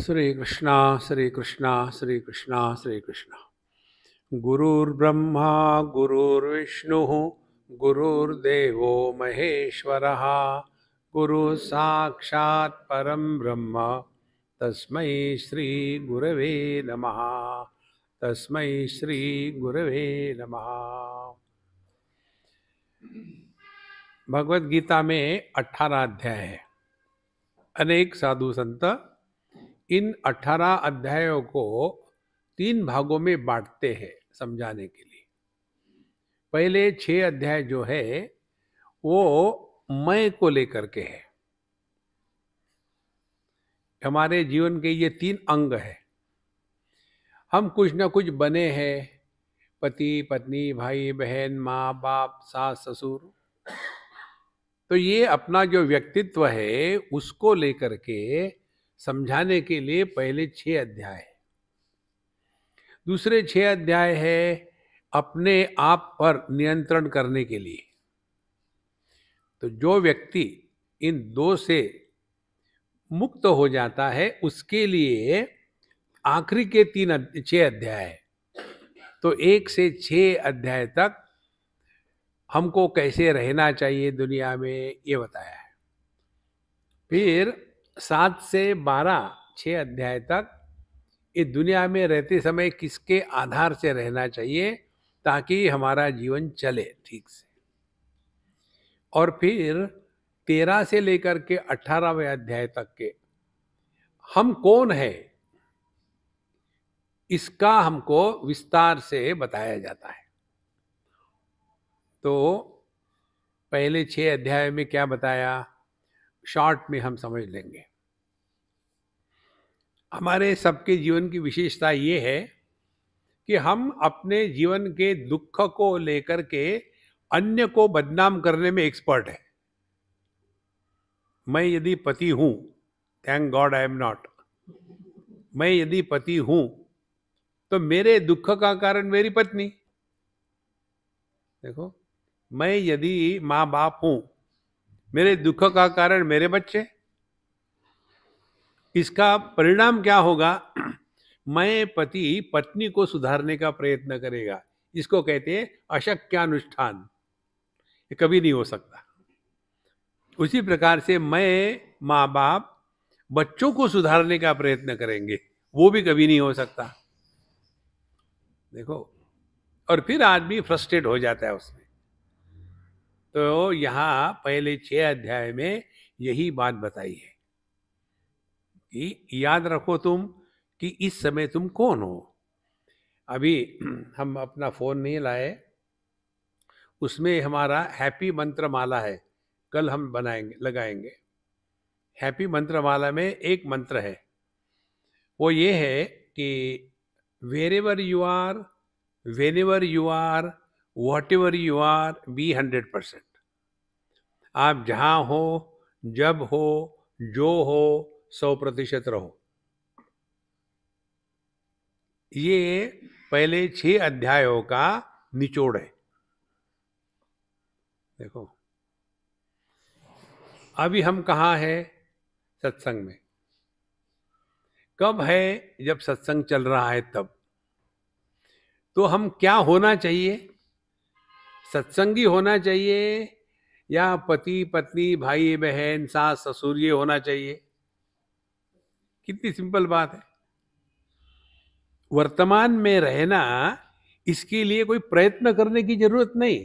श्री कृष्णा श्री कृष्णा श्री कृष्णा श्री कृष्णा गुरुर्ब्रह्मा गुरुर्विष्णु गुरुर्देव महेश्वर गुरु साक्षात् परम ब्रह्म गुरव नम तस्म श्री गुरव नम भगवद गीता में अठारह अध्याय है अनेक साधु संत इन अठारह अध्यायों को तीन भागों में बांटते हैं समझाने के लिए पहले छह अध्याय जो है वो मैं को लेकर के है हमारे जीवन के ये तीन अंग है हम कुछ ना कुछ बने हैं पति पत्नी भाई बहन माँ बाप सास ससुर तो ये अपना जो व्यक्तित्व है उसको लेकर के समझाने के लिए पहले छह अध्याय दूसरे छह अध्याय है अपने आप पर नियंत्रण करने के लिए तो जो व्यक्ति इन दो से मुक्त हो जाता है उसके लिए आखिरी के तीन छे अध्याय तो एक से छ अध्याय तक हमको कैसे रहना चाहिए दुनिया में ये बताया है फिर सात से बारह छः अध्याय तक इस दुनिया में रहते समय किसके आधार से रहना चाहिए ताकि हमारा जीवन चले ठीक से और फिर तेरह से लेकर के अठारहवें अध्याय तक के हम कौन है इसका हमको विस्तार से बताया जाता है तो पहले छः अध्याय में क्या बताया शॉर्ट में हम समझ लेंगे हमारे सबके जीवन की विशेषता ये है कि हम अपने जीवन के दुख को लेकर के अन्य को बदनाम करने में एक्सपर्ट है मैं यदि पति हूँ thank God I am not मैं यदि पति हूँ तो मेरे दुख का कारण मेरी पत्नी देखो मैं यदि माँ बाप हूँ मेरे दुख का कारण मेरे बच्चे इसका परिणाम क्या होगा मैं पति पत्नी को सुधारने का प्रयत्न करेगा इसको कहते हैं अशक्यानुष्ठान ये कभी नहीं हो सकता उसी प्रकार से मैं माँ बाप बच्चों को सुधारने का प्रयत्न करेंगे वो भी कभी नहीं हो सकता देखो और फिर आदमी फ्रस्ट्रेट हो जाता है उसमें तो यहाँ पहले छह अध्याय में यही बात बताई है कि याद रखो तुम कि इस समय तुम कौन हो अभी हम अपना फ़ोन नहीं लाए उसमें हमारा हैप्पी मंत्र माला है कल हम बनाएंगे लगाएंगे हैप्पी मंत्र माला में एक मंत्र है वो ये है कि wherever you are whenever you are whatever you are be hundred percent आप जहाँ हो जब हो जो हो सौ प्रतिशत रहो ये पहले छह अध्यायों का निचोड़ है देखो अभी हम कहा है सत्संग में कब है जब सत्संग चल रहा है तब तो हम क्या होना चाहिए सत्संगी होना चाहिए या पति पत्नी भाई बहन सास ससुर ये होना चाहिए कितनी सिंपल बात है वर्तमान में रहना इसके लिए कोई प्रयत्न करने की जरूरत नहीं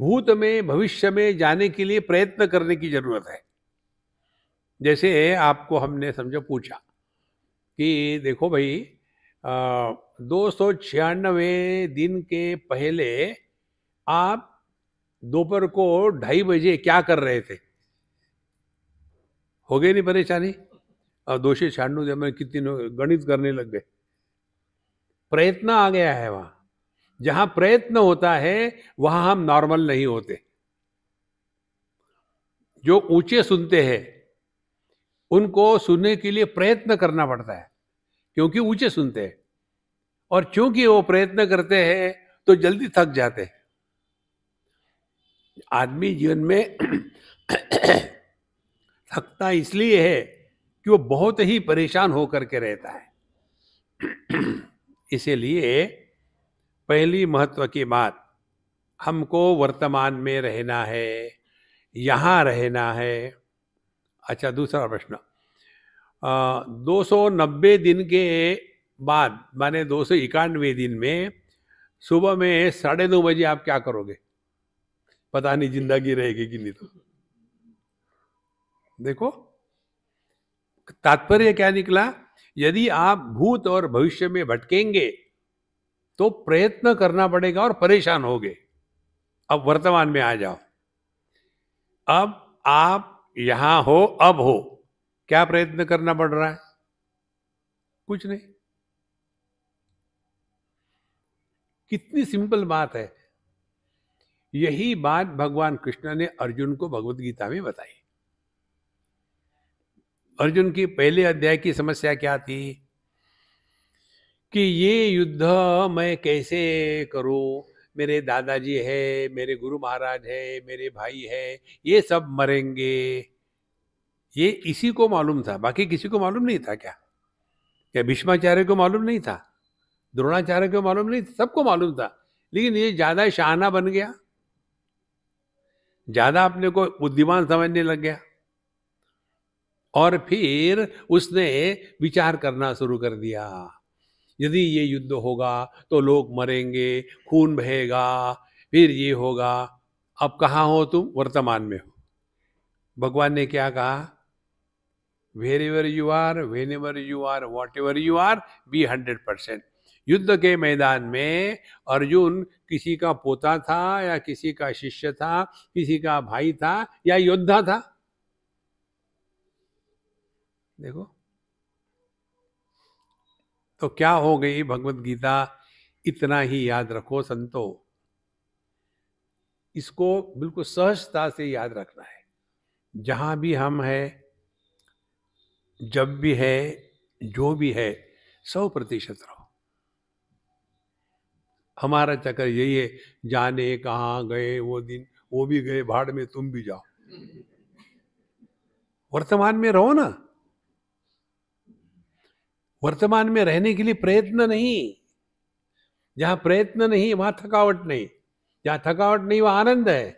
भूत में भविष्य में जाने के लिए प्रयत्न करने की जरूरत है जैसे आपको हमने समझो पूछा कि देखो भाई आ, दो सौ छियानवे दिन के पहले आप दोपहर को ढाई बजे क्या कर रहे थे हो गए नहीं परेशानी और दो सौ छियानवे दिन में कितनी गणित करने लग गए प्रयत्न आ गया है वहां जहां प्रयत्न होता है वहां हम नॉर्मल नहीं होते जो ऊंचे सुनते हैं उनको सुनने के लिए प्रयत्न करना पड़ता है क्योंकि ऊंचे सुनते हैं और चूंकि वो प्रयत्न करते हैं तो जल्दी थक जाते हैं आदमी जीवन में थकता इसलिए है कि वो बहुत ही परेशान होकर के रहता है इसीलिए पहली महत्व की बात हमको वर्तमान में रहना है यहाँ रहना है अच्छा दूसरा प्रश्न दो सौ नब्बे दिन के बाद माने दो सौ इक्यानवे दिन में सुबह में साढ़े नौ बजे आप क्या करोगे पता नहीं जिंदगी रहेगी कि नहीं तो देखो तात्पर्य क्या निकला यदि आप भूत और भविष्य में भटकेंगे तो प्रयत्न करना पड़ेगा और परेशान होगे अब वर्तमान में आ जाओ अब आप यहां हो अब हो क्या प्रयत्न करना पड़ रहा है कुछ नहीं कितनी सिंपल बात है यही बात भगवान कृष्ण ने अर्जुन को भगवत गीता में बताई अर्जुन की पहले अध्याय की समस्या क्या थी कि ये युद्ध मैं कैसे करूं मेरे दादाजी है मेरे गुरु महाराज है मेरे भाई है ये सब मरेंगे ये इसी को मालूम था बाकी किसी को मालूम नहीं था क्या क्या भीष्माचार्य को मालूम नहीं था द्रोणाचार्य को मालूम नहीं सबको मालूम था लेकिन ये ज्यादा शाहाना बन गया ज्यादा अपने को बुद्धिमान समझने लग गया और फिर उसने विचार करना शुरू कर दिया यदि ये युद्ध होगा तो लोग मरेंगे खून बहेगा फिर ये होगा अब कहाँ हो तुम वर्तमान में हो भगवान ने क्या कहा wherever you are whenever you are whatever you are be hundred percent युद्ध के मैदान में अर्जुन किसी का पोता था या किसी का शिष्य था किसी का भाई था या योद्धा था देखो तो क्या हो गई भगवत गीता इतना ही याद रखो संतो इसको बिल्कुल सहजता से याद रखना है जहां भी हम हैं जब भी है जो भी है सौ प्रतिशत रहो हमारा चक्कर यही है जाने कहाँ गए वो दिन वो भी गए भाड़ में तुम भी जाओ वर्तमान में रहो ना वर्तमान में रहने के लिए प्रयत्न नहीं जहां प्रयत्न नहीं वहां थकावट नहीं जहां थकावट नहीं वहां आनंद है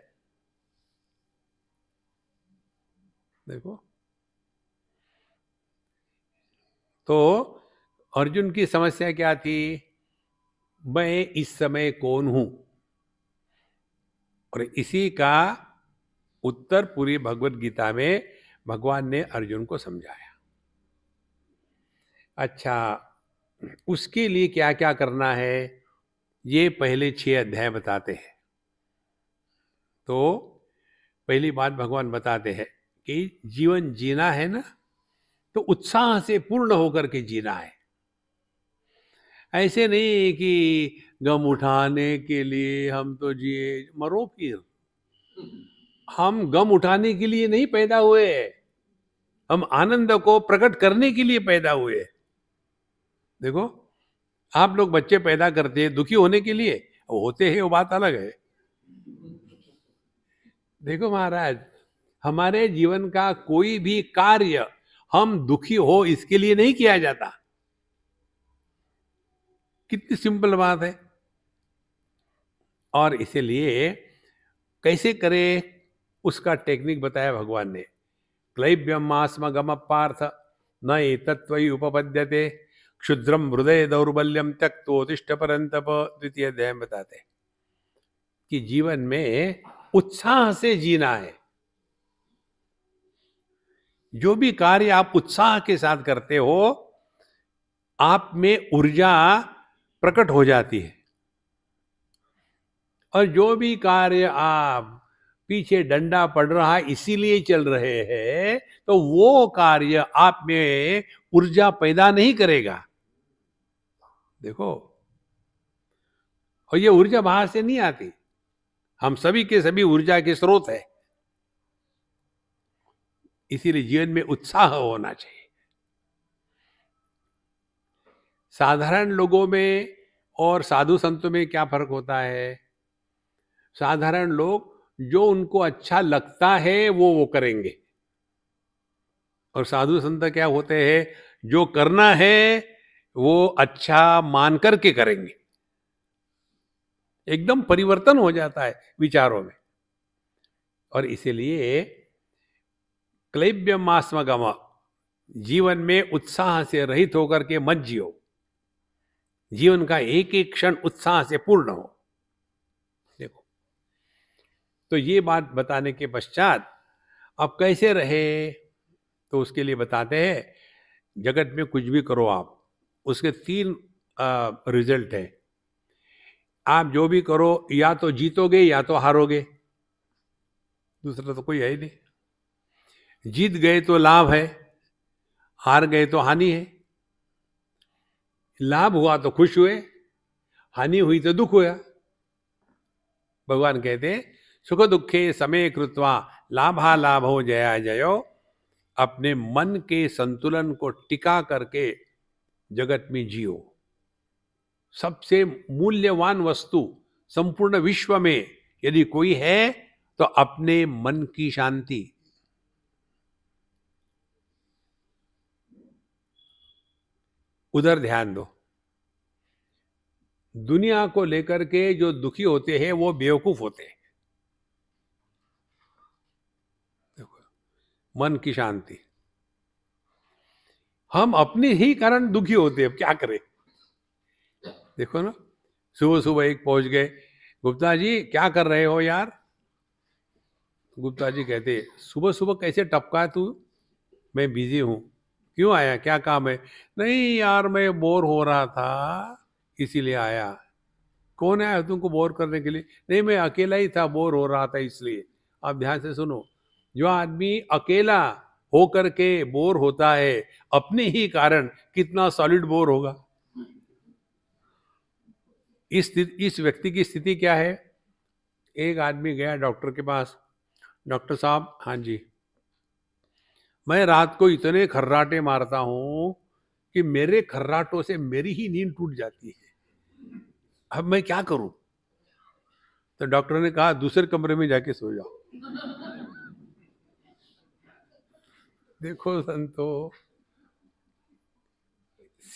देखो तो अर्जुन की समस्या क्या थी मैं इस समय कौन हूं और इसी का उत्तर पूरी भगवत गीता में भगवान ने अर्जुन को समझाया अच्छा उसके लिए क्या क्या करना है ये पहले छह अध्याय बताते हैं तो पहली बात भगवान बताते हैं कि जीवन जीना है ना तो उत्साह से पूर्ण होकर के जीना है ऐसे नहीं कि गम उठाने के लिए हम तो जिए मरो फिर हम गम उठाने के लिए नहीं पैदा हुए हम आनंद को प्रकट करने के लिए पैदा हुए देखो आप लोग बच्चे पैदा करते हैं दुखी होने के लिए होते हैं वो बात अलग है देखो महाराज हमारे जीवन का कोई भी कार्य हम दुखी हो इसके लिए नहीं किया जाता कितनी सिंपल बात है और इसीलिए कैसे करे उसका टेक्निक बताया भगवान ने आसम गम पार्थ न ए तत्व उपपद्यते क्षुद्रम हृदय दौर्बल्यम त्यक्तोतिष्ठ परंतप द्वितीय अध्याय बताते कि जीवन में उत्साह से जीना है जो भी कार्य आप उत्साह के साथ करते हो आप में ऊर्जा प्रकट हो जाती है और जो भी कार्य आप पीछे डंडा पड़ रहा है इसीलिए चल रहे हैं तो वो कार्य आप में ऊर्जा पैदा नहीं करेगा देखो और ये ऊर्जा बाहर से नहीं आती हम सभी के सभी ऊर्जा के स्रोत है इसीलिए जीवन में उत्साह होना चाहिए साधारण लोगों में और साधु संतों में क्या फर्क होता है साधारण लोग जो उनको अच्छा लगता है वो वो करेंगे और साधु संत क्या होते हैं जो करना है वो अच्छा मान करके करेंगे एकदम परिवर्तन हो जाता है विचारों में और इसीलिए क्लैब्य मास्म जीवन में उत्साह से रहित होकर के मत जियो जीवन का एक एक क्षण उत्साह से पूर्ण हो देखो तो ये बात बताने के पश्चात आप कैसे रहे तो उसके लिए बताते हैं जगत में कुछ भी करो आप उसके तीन रिजल्ट है आप जो भी करो या तो जीतोगे या तो हारोगे दूसरा तो कोई है ही नहीं जीत गए तो लाभ है हार गए तो हानि है लाभ हुआ तो खुश हुए हानि हुई तो दुख हुआ भगवान कहते हैं सुख दुखे समय कृतवा लाभा लाभ हो जया जयो अपने मन के संतुलन को टिका करके जगत में जियो सबसे मूल्यवान वस्तु संपूर्ण विश्व में यदि कोई है तो अपने मन की शांति उधर ध्यान दो दुनिया को लेकर के जो दुखी होते हैं वो बेवकूफ होते हैं मन की शांति हम अपने ही कारण दुखी होते हैं क्या करें देखो ना सुबह सुबह एक पहुंच गए गुप्ता जी क्या कर रहे हो यार गुप्ता जी कहते सुबह सुबह कैसे टपका तू मैं बिजी हूं क्यों आया क्या काम है नहीं यार मैं बोर हो रहा था इसीलिए आया कौन आया तुमको बोर करने के लिए नहीं मैं अकेला ही था बोर हो रहा था इसलिए आप ध्यान से सुनो जो आदमी अकेला हो करके बोर होता है अपने ही कारण कितना सॉलिड बोर होगा इस इस व्यक्ति की स्थिति क्या है एक आदमी गया डॉक्टर के पास डॉक्टर साहब हाँ जी मैं रात को इतने खर्राटे मारता हूं कि मेरे खर्राटों से मेरी ही नींद टूट जाती है अब मैं क्या करूं तो डॉक्टर ने कहा दूसरे कमरे में जाके सो जाओ देखो संतो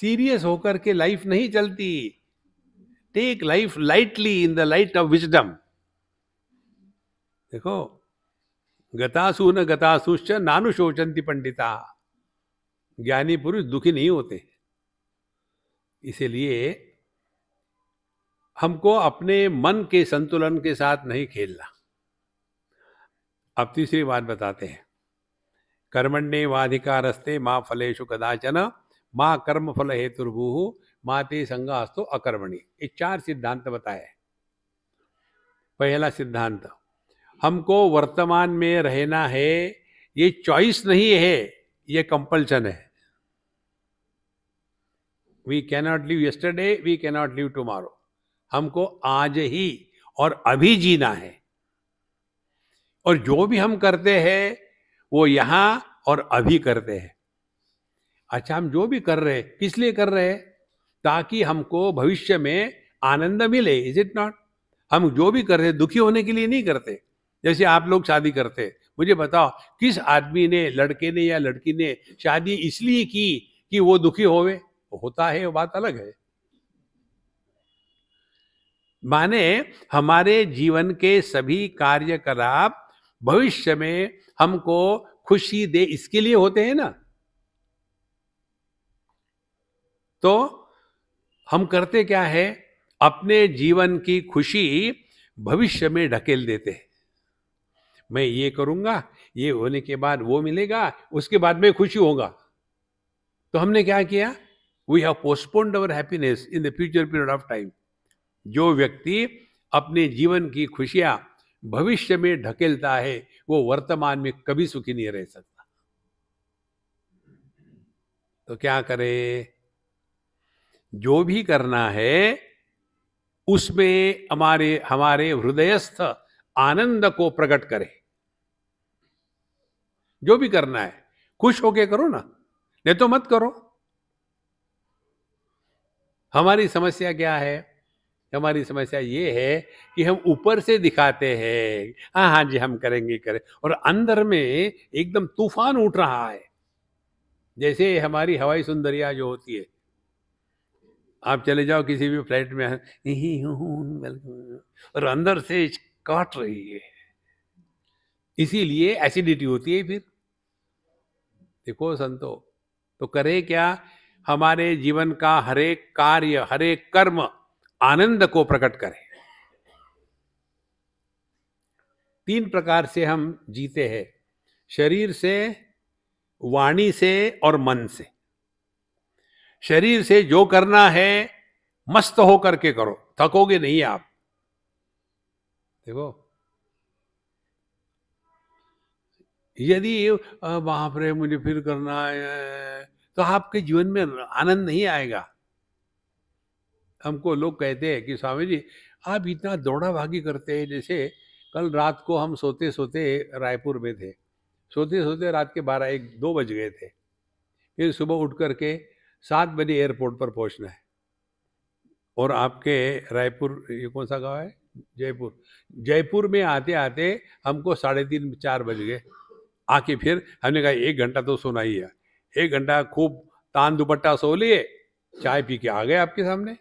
सीरियस होकर के लाइफ नहीं चलती take life lightly in the light of wisdom देखो गतासु न गतासुश्च नानु शोचंती पंडिता ज्ञानी पुरुष दुखी नहीं होते इसलिए हमको अपने मन के संतुलन के साथ नहीं खेलना अब तीसरी बात बताते हैं कर्मण्य वाधिकारस्ते माँ फलेशु कदाचन माँ कर्म फल हेतुर्भू माँ ते संगास्तो अकर्मणी ये चार सिद्धांत बताए पहला सिद्धांत हमको वर्तमान में रहना है ये चॉइस नहीं है ये कंपल्शन है we cannot live yesterday we cannot live tomorrow हमको आज ही और अभी जीना है और जो भी हम करते हैं वो यहां और अभी करते हैं अच्छा हम जो भी कर रहे हैं किस लिए कर रहे हैं ताकि हमको भविष्य में आनंद मिले इज इट नॉट हम जो भी कर रहे दुखी होने के लिए नहीं करते जैसे आप लोग शादी करते मुझे बताओ किस आदमी ने लड़के ने या लड़की ने शादी इसलिए की कि वो दुखी होवे होता है वो बात अलग है माने हमारे जीवन के सभी कार्यकलाप भविष्य में हमको खुशी दे इसके लिए होते हैं ना तो हम करते क्या है अपने जीवन की खुशी भविष्य में ढकेल देते हैं मैं ये करूंगा ये होने के बाद वो मिलेगा उसके बाद में खुशी होगा तो हमने क्या किया we have postponed our happiness in the future period of time जो व्यक्ति अपने जीवन की खुशियां भविष्य में ढकेलता है वो वर्तमान में कभी सुखी नहीं रह सकता तो क्या करे जो भी करना है उसमें हमारे हमारे हृदयस्थ आनंद को प्रकट करे जो भी करना है खुश होके करो ना नहीं तो मत करो हमारी समस्या क्या है हमारी समस्या ये है कि हम ऊपर से दिखाते हैं हाँ हाँ जी हम करेंगे करें और अंदर में एकदम तूफान उठ रहा है जैसे हमारी हवाई सुंदरिया जो होती है आप चले जाओ किसी भी फ्लाइट में हाँ, और अंदर से काट रही है इसीलिए एसिडिटी होती है फिर देखो संतो तो करे क्या हमारे जीवन का हरेक कार्य हरेक कर्म आनंद को प्रकट करे तीन प्रकार से हम जीते हैं शरीर से वाणी से और मन से शरीर से जो करना है मस्त होकर के करो थकोगे नहीं आप देखो यदि वहां पर मुझे फिर करना है तो आपके जीवन में आनंद नहीं आएगा हमको लोग कहते हैं कि स्वामी जी आप इतना दौड़ा भागी करते हैं जैसे कल रात को हम सोते सोते रायपुर में थे सोते सोते रात के बारह एक दो बज गए थे फिर सुबह उठ कर के सात बजे एयरपोर्ट पर पहुंचना है और आपके रायपुर ये कौन सा गांव है जयपुर जयपुर में आते आते हमको साढ़े तीन चार बज गए आके फिर हमने कहा एक घंटा तो सोना ही है एक घंटा खूब तान दुपट्टा सो लिए चाय पी के आ गए आपके सामने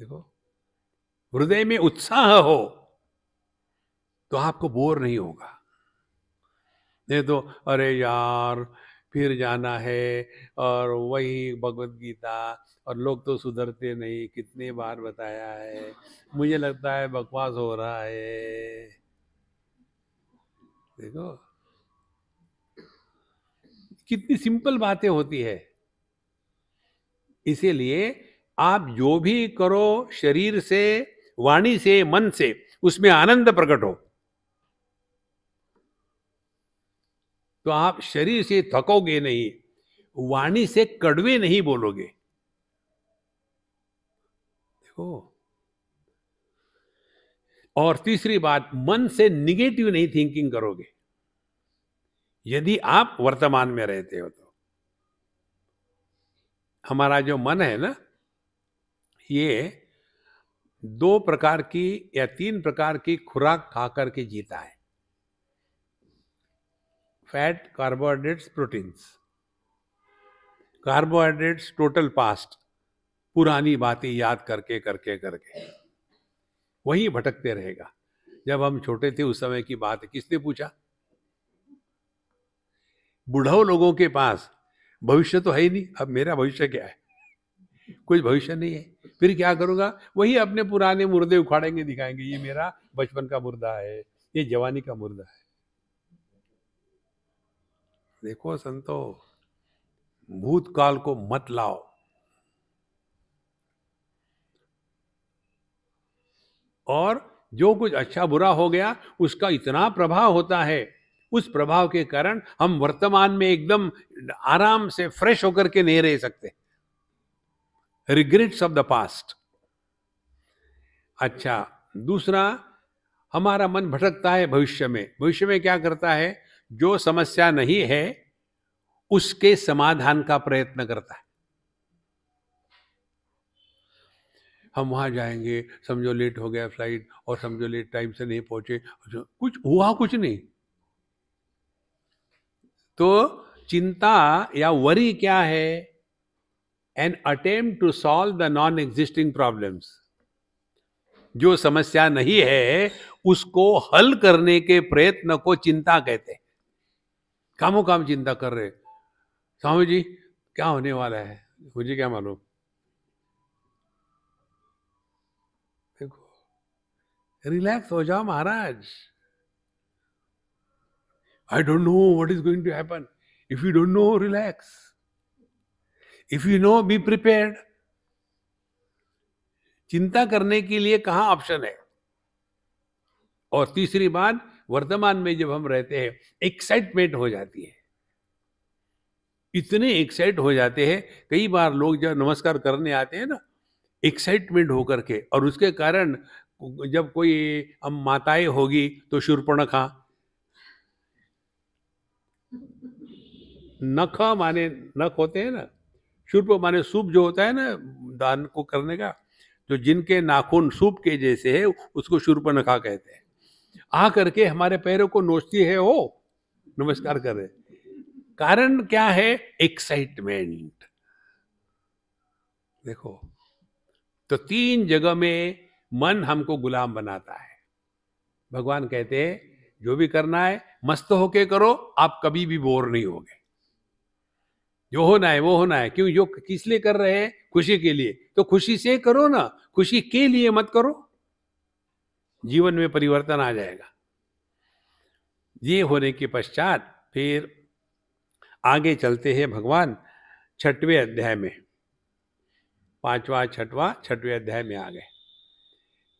देखो हृदय में उत्साह हो तो आपको बोर नहीं होगा नहीं तो अरे यार फिर जाना है और वही भगवत गीता और लोग तो सुधरते नहीं कितने बार बताया है मुझे लगता है बकवास हो रहा है देखो कितनी सिंपल बातें होती है इसीलिए आप जो भी करो शरीर से वाणी से मन से उसमें आनंद प्रकट हो तो आप शरीर से थकोगे नहीं वाणी से कड़वे नहीं बोलोगे देखो और तीसरी बात मन से निगेटिव नहीं थिंकिंग करोगे यदि आप वर्तमान में रहते हो तो हमारा जो मन है ना ये दो प्रकार की या तीन प्रकार की खुराक खा करके जीता है fat carbohydrates proteins carbohydrates total past पुरानी बातें याद करके करके करके वही भटकते रहेगा जब हम छोटे थे उस समय की बात किसने पूछा बुढ़ाओ लोगों के पास भविष्य तो है ही नहीं अब मेरा भविष्य क्या है कुछ भविष्य नहीं है फिर क्या करूंगा वही अपने पुराने मुर्दे उखाड़ेंगे दिखाएंगे ये मेरा बचपन का मुर्दा है ये जवानी का मुर्दा है देखो संतो भूतकाल को मत लाओ और जो कुछ अच्छा बुरा हो गया उसका इतना प्रभाव होता है उस प्रभाव के कारण हम वर्तमान में एकदम आराम से फ्रेश होकर के नहीं रह सकते रिग्रेट्स ऑफ द पास्ट अच्छा दूसरा हमारा मन भटकता है भविष्य में भविष्य में क्या करता है जो समस्या नहीं है उसके समाधान का प्रयत्न करता है हम वहां जाएंगे समझो लेट हो गया फ्लाइट और समझो लेट टाइम से नहीं पहुंचे कुछ हुआ कुछ नहीं तो चिंता या वरी क्या है an attempt to solve the non existing problems जो समस्या नहीं है उसको हल करने के प्रयत्न को चिंता कहते हैं कामों काम चिंता कर रहे स्वामी जी क्या होने वाला है मुझे क्या मालूम देखो रिलैक्स हो जाओ महाराज I don't know what is going to happen if you don't know relax if you know be prepared चिंता करने के लिए कहा ऑप्शन है और तीसरी बात वर्तमान में जब हम रहते हैं एक्साइटमेंट हो जाती है इतने एक्साइट हो जाते हैं कई बार लोग जब नमस्कार करने आते हैं ना एक्साइटमेंट होकर के और उसके कारण जब कोई हम माताएं होगी तो खा नख माने नख होते हैं ना शूर्प माने सूप जो होता है ना दान को करने का तो जिनके नाखून सूप के जैसे है उसको शुर्प नखा कहते हैं आ करके हमारे पैरों को नोचती है ओ नमस्कार रहे कारण क्या है एक्साइटमेंट देखो तो तीन जगह में मन हमको गुलाम बनाता है भगवान कहते हैं जो भी करना है मस्त होके करो आप कभी भी बोर नहीं होगे जो होना है वो होना है क्यों जो किस लिए कर रहे हैं खुशी के लिए तो खुशी से करो ना खुशी के लिए मत करो जीवन में परिवर्तन आ जाएगा ये होने के पश्चात फिर आगे चलते हैं भगवान छठवें अध्याय में पांचवा छठवा छठवें अध्याय में आ गए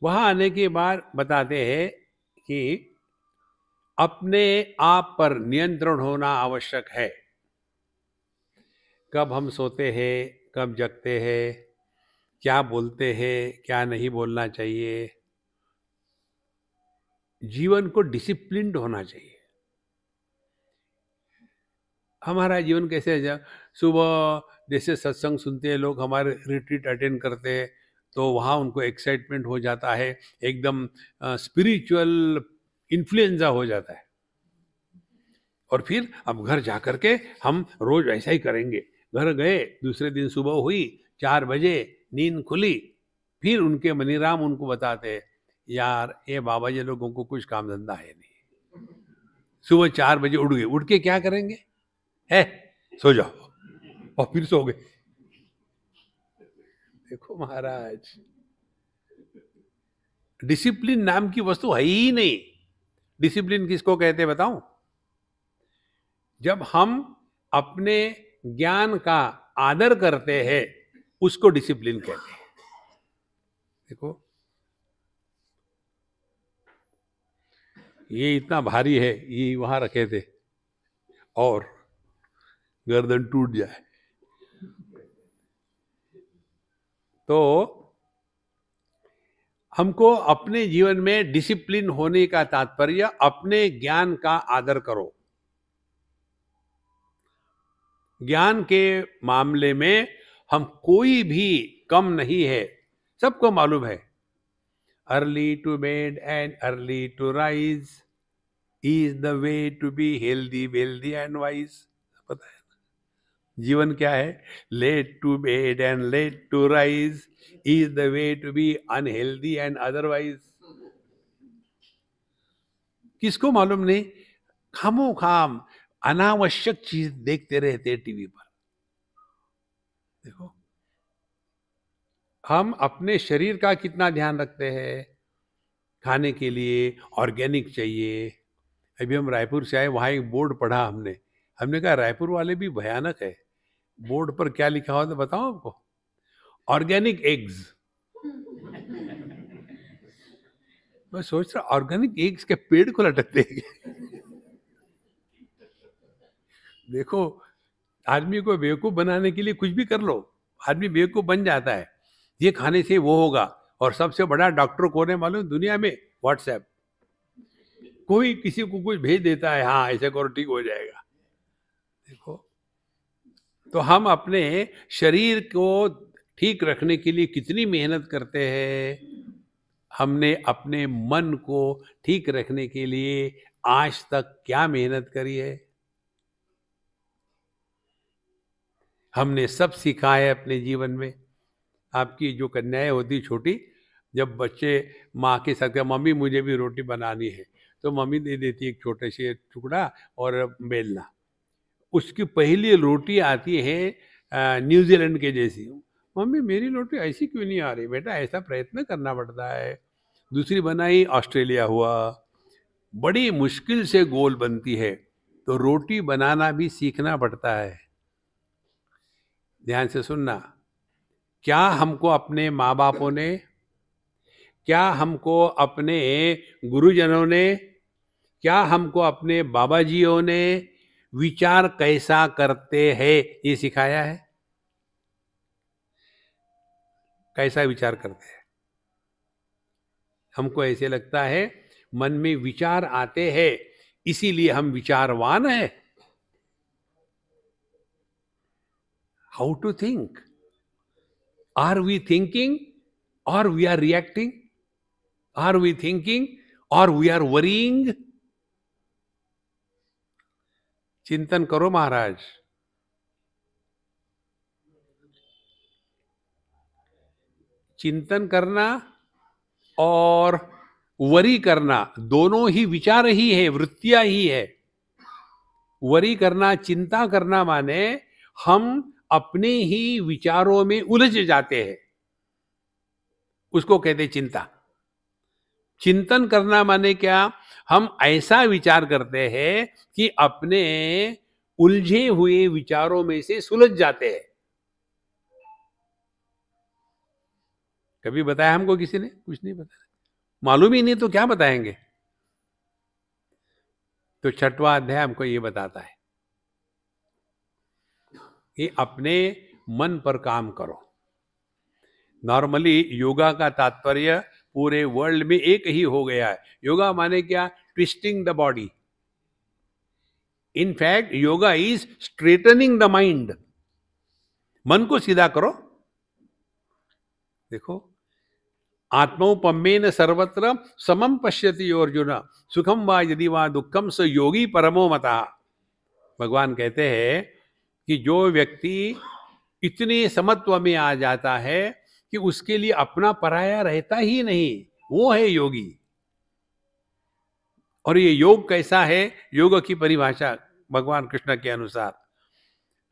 वहाँ आने के बाद बताते हैं कि अपने आप पर नियंत्रण होना आवश्यक है कब हम सोते हैं कब जगते हैं क्या बोलते हैं क्या नहीं बोलना चाहिए जीवन को डिसिप्लिन होना चाहिए हमारा जीवन कैसे है सुबह जैसे सत्संग सुनते हैं लोग हमारे रिट्रीट अटेंड करते हैं तो वहाँ उनको एक्साइटमेंट हो जाता है एकदम स्पिरिचुअल इन्फ्लुएंजा हो जाता है और फिर अब घर जा कर के हम रोज ऐसा ही करेंगे घर गए दूसरे दिन सुबह हुई चार बजे नींद खुली फिर उनके मनीराम उनको बताते हैं यार ये बाबा जी लोगों को कुछ काम धंधा है नहीं सुबह चार बजे उठ गए उठ के क्या करेंगे है सो जाओ और फिर सो गए देखो महाराज डिसिप्लिन नाम की वस्तु है ही नहीं डिसिप्लिन किसको कहते बताऊं जब हम अपने ज्ञान का आदर करते हैं उसको डिसिप्लिन कहते हैं देखो ये इतना भारी है ये वहाँ रखे थे और गर्दन टूट जाए तो हमको अपने जीवन में डिसिप्लिन होने का तात्पर्य अपने ज्ञान का आदर करो ज्ञान के मामले में हम कोई भी कम नहीं है सबको मालूम है early to bed and early to rise he is the way to be healthy wealthy and wise पता है ना जीवन क्या है late to bed and late to rise is the way to be unhealthy and otherwise किसको मालूम नहीं खामो खाम अनावश्यक चीज देखते रहते टीवी पर देखो हम अपने शरीर का कितना ध्यान रखते हैं खाने के लिए ऑर्गेनिक चाहिए अभी हम रायपुर से आए वहाँ एक बोर्ड पढ़ा हमने हमने कहा रायपुर वाले भी भयानक है बोर्ड पर क्या लिखा हुआ था तो बताओ आपको ऑर्गेनिक एग्स मैं सोच रहा ऑर्गेनिक एग्स के पेड़ को लटकते हैं देखो आदमी को बेवकूफ बनाने के लिए कुछ भी कर लो आदमी बेवकूफ बन जाता है ये खाने से वो होगा और सबसे बड़ा डॉक्टर कौन है मालूम दुनिया में व्हाट्सएप कोई किसी को कुछ भेज देता है हाँ ऐसे करो ठीक हो जाएगा देखो तो हम अपने शरीर को ठीक रखने के लिए कितनी मेहनत करते हैं हमने अपने मन को ठीक रखने के लिए आज तक क्या मेहनत करी है हमने सब सीखा है अपने जीवन में आपकी जो कन्याएं होती छोटी जब बच्चे माँ के साथ मम्मी मुझे भी रोटी बनानी है तो मम्मी दे देती है एक छोटे से टुकड़ा और बेलना उसकी पहली रोटी आती है न्यूजीलैंड के जैसी मम्मी मेरी रोटी ऐसी क्यों नहीं आ रही बेटा ऐसा प्रयत्न करना पड़ता है दूसरी बनाई ऑस्ट्रेलिया हुआ बड़ी मुश्किल से गोल बनती है तो रोटी बनाना भी सीखना पड़ता है ध्यान से सुनना क्या हमको अपने माँ बापों ने क्या हमको अपने गुरुजनों ने क्या हमको अपने बाबा जीओ ने विचार कैसा करते हैं ये सिखाया है कैसा विचार करते हैं हमको ऐसे लगता है मन में विचार आते हैं इसीलिए हम विचारवान है how to think are we thinking or we are reacting are we thinking or we are worrying चिंतन करो महाराज चिंतन करना और वरी करना दोनों ही विचार ही है वृत्तियां ही है वरी करना चिंता करना माने हम अपने ही विचारों में उलझ जाते हैं उसको कहते चिंता चिंतन करना माने क्या हम ऐसा विचार करते हैं कि अपने उलझे हुए विचारों में से सुलझ जाते हैं कभी बताया हमको किसी ने कुछ नहीं बताया मालूम ही नहीं तो क्या बताएंगे तो छठवा अध्याय हमको ये बताता है कि अपने मन पर काम करो नॉर्मली योगा का तात्पर्य पूरे वर्ल्ड में एक ही हो गया है योगा माने क्या twisting the body in fact yoga is straightening the mind मन को सीधा करो देखो आत्मोपमेन सर्वत्र समम पश्यति अर्जुन सुखम व यदि व दुखम स योगी परमो मता भगवान कहते हैं कि जो व्यक्ति इतने समत्व में आ जाता है कि उसके लिए अपना पराया रहता ही नहीं वो है योगी और ये योग कैसा है योग की परिभाषा भगवान कृष्ण के अनुसार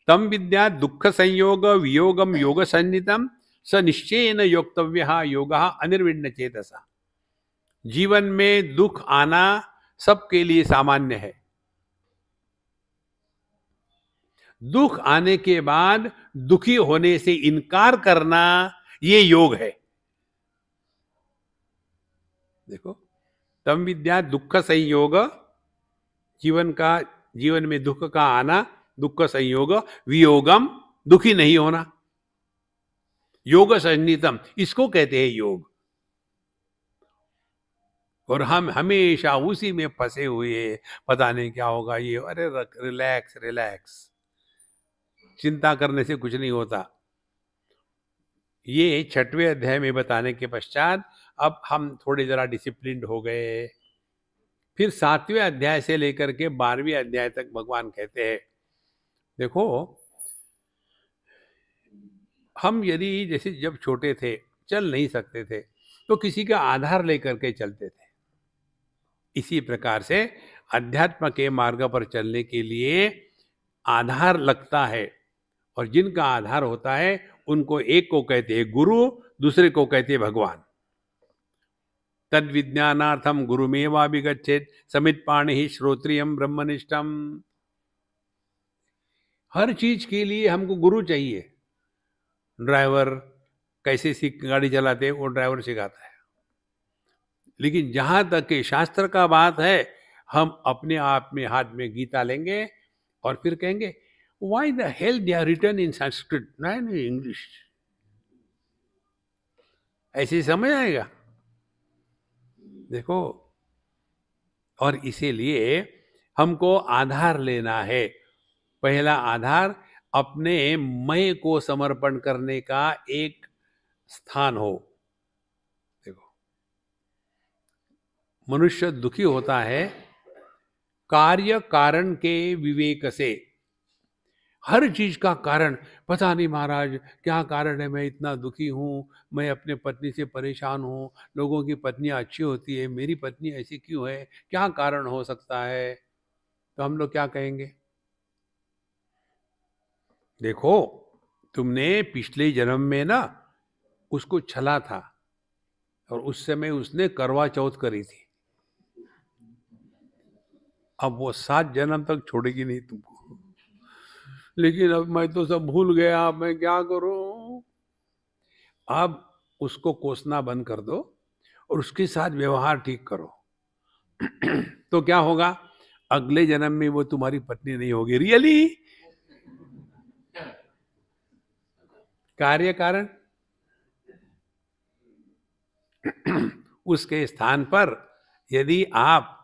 तम विद्या दुख संयोग वियोगम योग सन्नितम स निश्चय न योगतव्य योग अनिर्विण्य चेतसा जीवन में दुख आना सबके लिए सामान्य है दुख आने के बाद दुखी होने से इनकार करना ये योग है देखो तम विद्या दुख संयोग जीवन का जीवन में दुख का आना दुख संयोग वियोगम दुखी नहीं होना योग संहितम इसको कहते हैं योग और हम हमेशा उसी में फंसे हुए पता नहीं क्या होगा ये अरे रिलैक्स रिलैक्स चिंता करने से कुछ नहीं होता ये छठवें अध्याय में बताने के पश्चात अब हम थोड़े ज़रा डिसिप्लिन हो गए फिर सातवें अध्याय से लेकर के बारहवें अध्याय तक भगवान कहते हैं देखो हम यदि जैसे जब छोटे थे चल नहीं सकते थे तो किसी का आधार लेकर के चलते थे इसी प्रकार से अध्यात्म के मार्ग पर चलने के लिए आधार लगता है और जिनका आधार होता है उनको एक को कहते हैं गुरु दूसरे को कहते हैं भगवान तद विज्ञानार्थम गुरु गुरुमेवाभिगछेत समित पाणी श्रोत्रियम ब्रह्मनिष्ठम हर चीज के लिए हमको गुरु चाहिए ड्राइवर कैसे सीख गाड़ी चलाते वो ड्राइवर सिखाता है लेकिन जहां तक के शास्त्र का बात है हम अपने आप में हाथ में गीता लेंगे और फिर कहेंगे why the hell they are written in Sanskrit, not in English? ऐसे समझ आएगा देखो और इसीलिए हमको आधार लेना है पहला आधार अपने मय को समर्पण करने का एक स्थान हो देखो मनुष्य दुखी होता है कार्य कारण के विवेक से हर चीज का कारण पता नहीं महाराज क्या कारण है मैं इतना दुखी हूँ मैं अपने पत्नी से परेशान हूँ लोगों की पत्नियाँ अच्छी होती है मेरी पत्नी ऐसी क्यों है क्या कारण हो सकता है तो हम लोग क्या कहेंगे देखो तुमने पिछले जन्म में ना उसको छला था और उस समय उसने करवा चौथ करी थी अब वो सात जन्म तक छोड़ेगी नहीं तुमको लेकिन अब मैं तो सब भूल गया मैं क्या करूं अब उसको कोसना बंद कर दो और उसके साथ व्यवहार ठीक करो तो क्या होगा अगले जन्म में वो तुम्हारी पत्नी नहीं होगी रियली कार्य कारण उसके स्थान पर यदि आप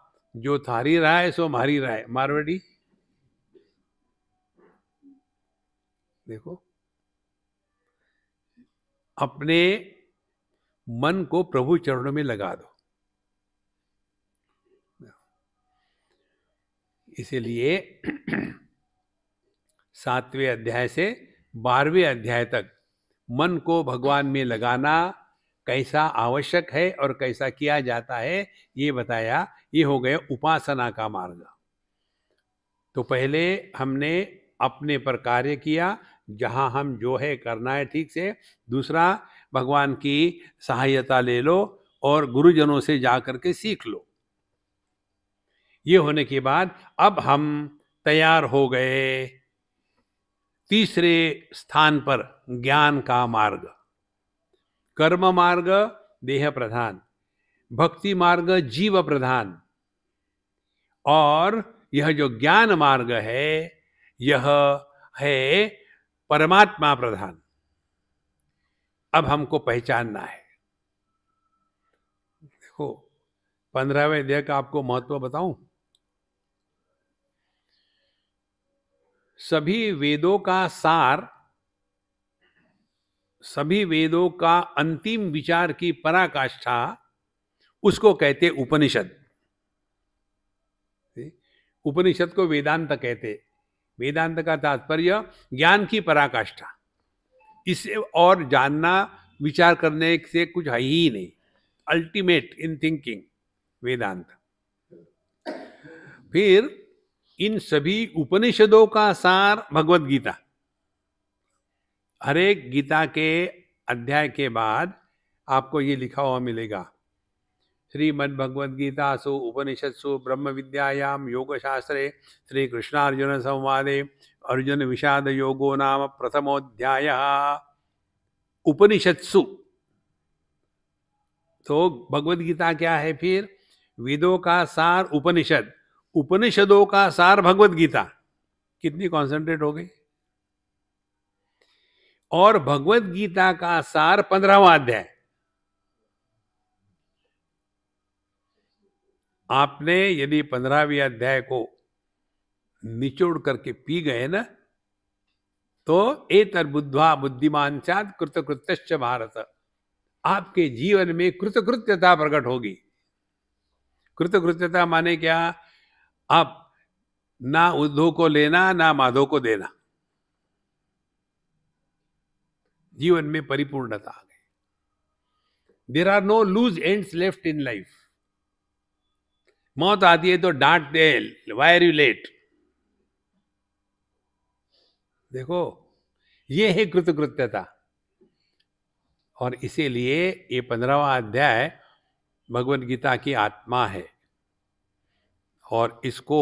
जो थारी राय सो मारी राय मारवाड़ी देखो अपने मन को प्रभु चरणों में लगा दो इसलिए सातवें अध्याय से बारहवें अध्याय तक मन को भगवान में लगाना कैसा आवश्यक है और कैसा किया जाता है ये बताया ये हो गया उपासना का मार्ग तो पहले हमने अपने पर कार्य किया जहाँ हम जो है करना है ठीक से दूसरा भगवान की सहायता ले लो और गुरुजनों से जा के सीख लो ये होने के बाद अब हम तैयार हो गए तीसरे स्थान पर ज्ञान का मार्ग कर्म मार्ग देह प्रधान भक्ति मार्ग जीव प्रधान और यह जो ज्ञान मार्ग है यह है परमात्मा प्रधान अब हमको पहचानना है देखो पंद्रहवें अध्याय का आपको महत्व बताऊं सभी वेदों का सार सभी वेदों का अंतिम विचार की पराकाष्ठा उसको कहते उपनिषद उपनिषद को वेदांत कहते वेदांत का तात्पर्य ज्ञान की पराकाष्ठा इसे और जानना विचार करने से कुछ है ही नहीं अल्टीमेट इन थिंकिंग वेदांत फिर इन सभी उपनिषदों का सार भगवत गीता हरेक गीता के अध्याय के बाद आपको ये लिखा हुआ मिलेगा श्रीमद्भगवद्गीतासु उपनिषत्सु ब्रह्मविद्यायां योगशास्त्रे श्रीकृष्णार्जुनसंवादे अर्जुनविषादयोगो नाम प्रथमोऽध्यायः उपनिषत्सु तो भगवद्गीता क्या है फिर वेदों का सार उपनिषद उपनिषदों का सार भगवद्गीता कितनी कॉन्सेंट्रेट हो गई और भगवत गीता का सार पंद्रहवा अध्याय आपने यदि पंद्रहवीं अध्याय को निचोड़ करके पी गए ना तो ए बुद्धवा बुद्धिमान चाद कृतकृत्य भारत आपके जीवन में कृतकृत्यता प्रकट होगी कृतकृत्यता माने क्या आप ना उद्धो को लेना ना माधव को देना जीवन में परिपूर्णता आ गई there are no loose ends left in life मौत आती है तो डांट डेल वायर यू लेट देखो ये है कृतकृत्यता और इसीलिए ये पंद्रहवा अध्याय भगवत गीता की आत्मा है और इसको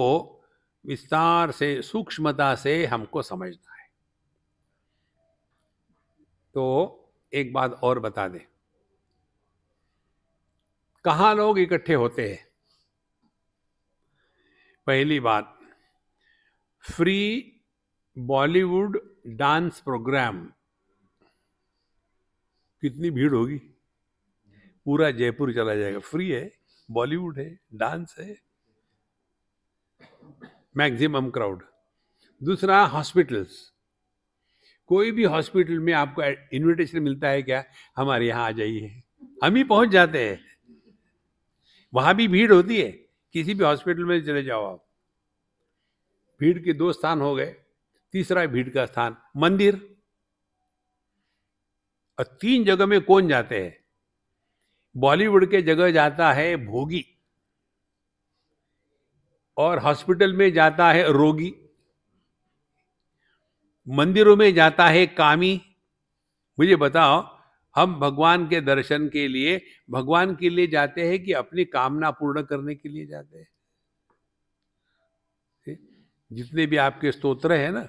विस्तार से सूक्ष्मता से हमको समझना है तो एक बात और बता दें कहाँ लोग इकट्ठे होते हैं पहली बात फ्री बॉलीवुड डांस प्रोग्राम कितनी भीड़ होगी पूरा जयपुर चला जाएगा फ्री है बॉलीवुड है डांस है मैक्सिमम क्राउड दूसरा हॉस्पिटल्स कोई भी हॉस्पिटल में आपको इनविटेशन मिलता है क्या हमारे यहाँ आ जाइए हम ही पहुंच जाते हैं वहां भी भीड़ होती है किसी भी हॉस्पिटल में चले जाओ आप भीड़ के दो स्थान हो गए तीसरा है भीड़ का स्थान मंदिर और तीन जगह में कौन जाते हैं बॉलीवुड के जगह जाता है भोगी और हॉस्पिटल में जाता है रोगी मंदिरों में जाता है कामी मुझे बताओ हम भगवान के दर्शन के लिए भगवान के लिए जाते हैं कि अपनी कामना पूर्ण करने के लिए जाते हैं जितने भी आपके स्तोत्र है ना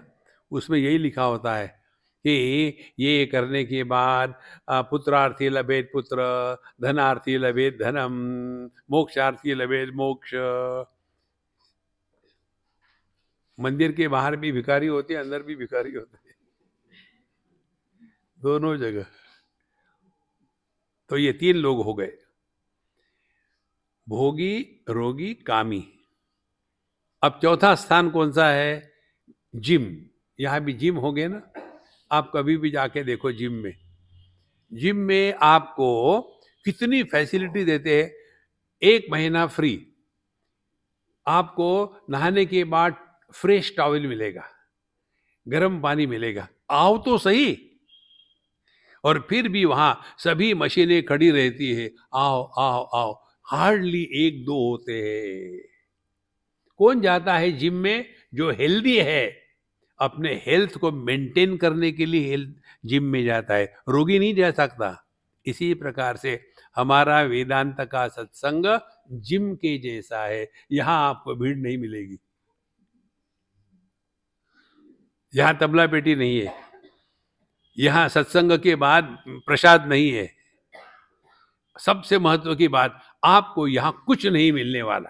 उसमें यही लिखा होता है कि ये करने के बाद पुत्रार्थी लभेद पुत्र धनार्थी लभेद धनम मोक्षार्थी लभेद मोक्ष मंदिर के बाहर भी भिखारी होते अंदर भी भिखारी होते दोनों जगह तो ये तीन लोग हो गए भोगी रोगी कामी अब चौथा स्थान कौन सा है जिम यहाँ भी जिम हो गए ना आप कभी भी जाके देखो जिम में जिम में आपको कितनी फैसिलिटी देते हैं एक महीना फ्री आपको नहाने के बाद फ्रेश टॉवल मिलेगा गर्म पानी मिलेगा आओ तो सही और फिर भी वहाँ सभी मशीनें खड़ी रहती है आओ आओ आओ हार्डली एक दो होते हैं कौन जाता है जिम में जो हेल्दी है अपने हेल्थ को मेंटेन करने के लिए हेल्थ जिम में जाता है रोगी नहीं जा सकता इसी प्रकार से हमारा वेदांत का सत्संग जिम के जैसा है यहाँ आपको भीड़ नहीं मिलेगी यहाँ तबला पेटी नहीं है यहाँ सत्संग के बाद प्रसाद नहीं है सबसे महत्व की बात आपको यहां कुछ नहीं मिलने वाला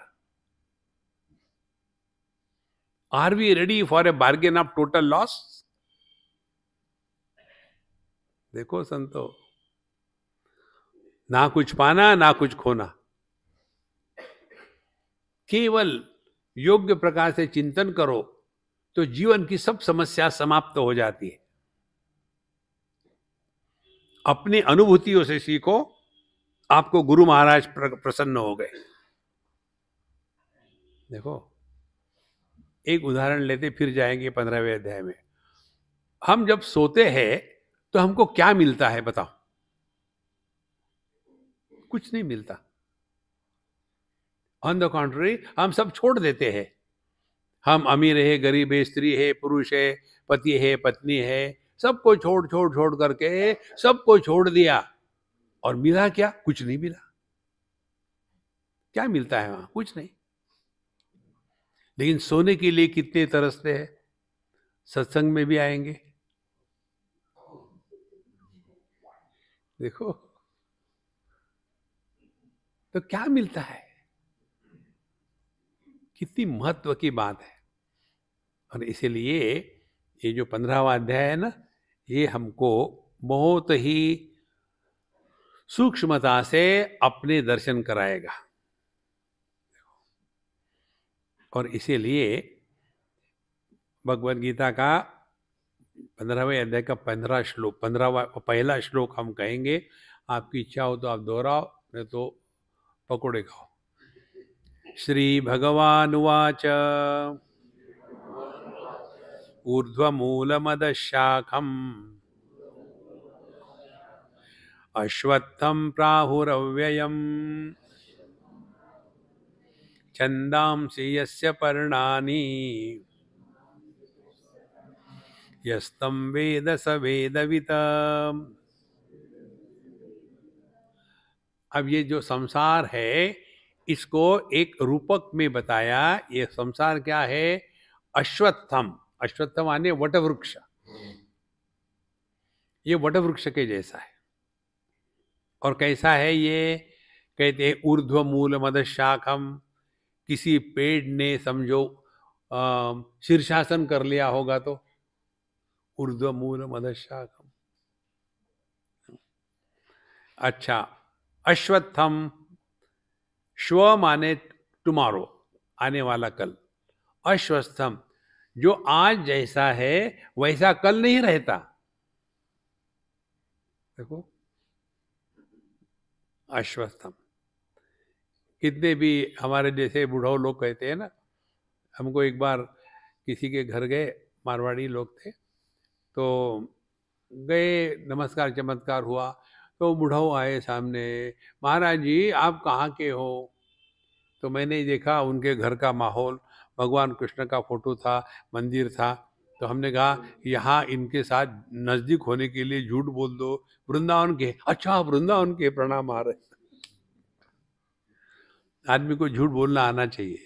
are we ready for a bargain of total loss देखो संतो ना कुछ पाना ना कुछ खोना केवल योग्य प्रकार से चिंतन करो तो जीवन की सब समस्या समाप्त तो हो जाती है अपनी अनुभूतियों से सीखो आपको गुरु महाराज प्रसन्न हो गए देखो एक उदाहरण लेते फिर जाएंगे पंद्रहवें अध्याय में हम जब सोते हैं तो हमको क्या मिलता है बताओ कुछ नहीं मिलता ऑन द कॉन्ट्री हम सब छोड़ देते हैं हम अमीर है गरीब है स्त्री है पुरुष है पति है पत्नी है सबको छोड़ छोड़ छोड़ करके सबको छोड़ दिया और मिला क्या कुछ नहीं मिला क्या मिलता है वहां कुछ नहीं लेकिन सोने के लिए कितने तरसते हैं सत्संग में भी आएंगे देखो तो क्या मिलता है कितनी महत्व की बात है और इसलिए ये जो पंद्रहवा अध्याय है ना ये हमको बहुत ही सूक्ष्मता से अपने दर्शन कराएगा और इसीलिए भगवद गीता का पंद्रहवें अध्याय का पंद्रह श्लोक पंद्रहवा पहला श्लोक हम कहेंगे आपकी इच्छा हो तो आप दोहराओ नहीं तो पकोड़े खाओ श्री भगवान वाच ऊर्ध्वमूलमदशाखम् अश्वत्थं प्राहुरव्ययम् छन्दांसि यस्य पर्णानि यस्तं वेद स वेदविता अब ये जो संसार है इसको एक रूपक में बताया ये संसार क्या है अश्वत्थम अश्वत्थम आने वटवृक्ष ये वटवृक्ष के जैसा है और कैसा है ये कहते हैं ऊर्ध्व मूल मद शाखम किसी पेड़ ने समझो शीर्षासन कर लिया होगा तो ऊर्ध्व मूल मद शाखम अच्छा अश्वत्थम श्व माने टुमारो आने वाला कल अश्वस्थम जो आज जैसा है वैसा कल नहीं रहता देखो अश्वस्थम कितने भी हमारे जैसे बुढ़ाओ लोग कहते हैं ना हमको एक बार किसी के घर गए मारवाड़ी लोग थे तो गए नमस्कार चमत्कार हुआ तो बुढ़ाओ आए सामने महाराज जी आप कहाँ के हो तो मैंने देखा उनके घर का माहौल भगवान कृष्ण का फोटो था मंदिर था तो हमने कहा यहाँ इनके साथ नज़दीक होने के लिए झूठ बोल दो वृंदावन के अच्छा वृंदावन के प्रणाम आ रहे आदमी को झूठ बोलना आना चाहिए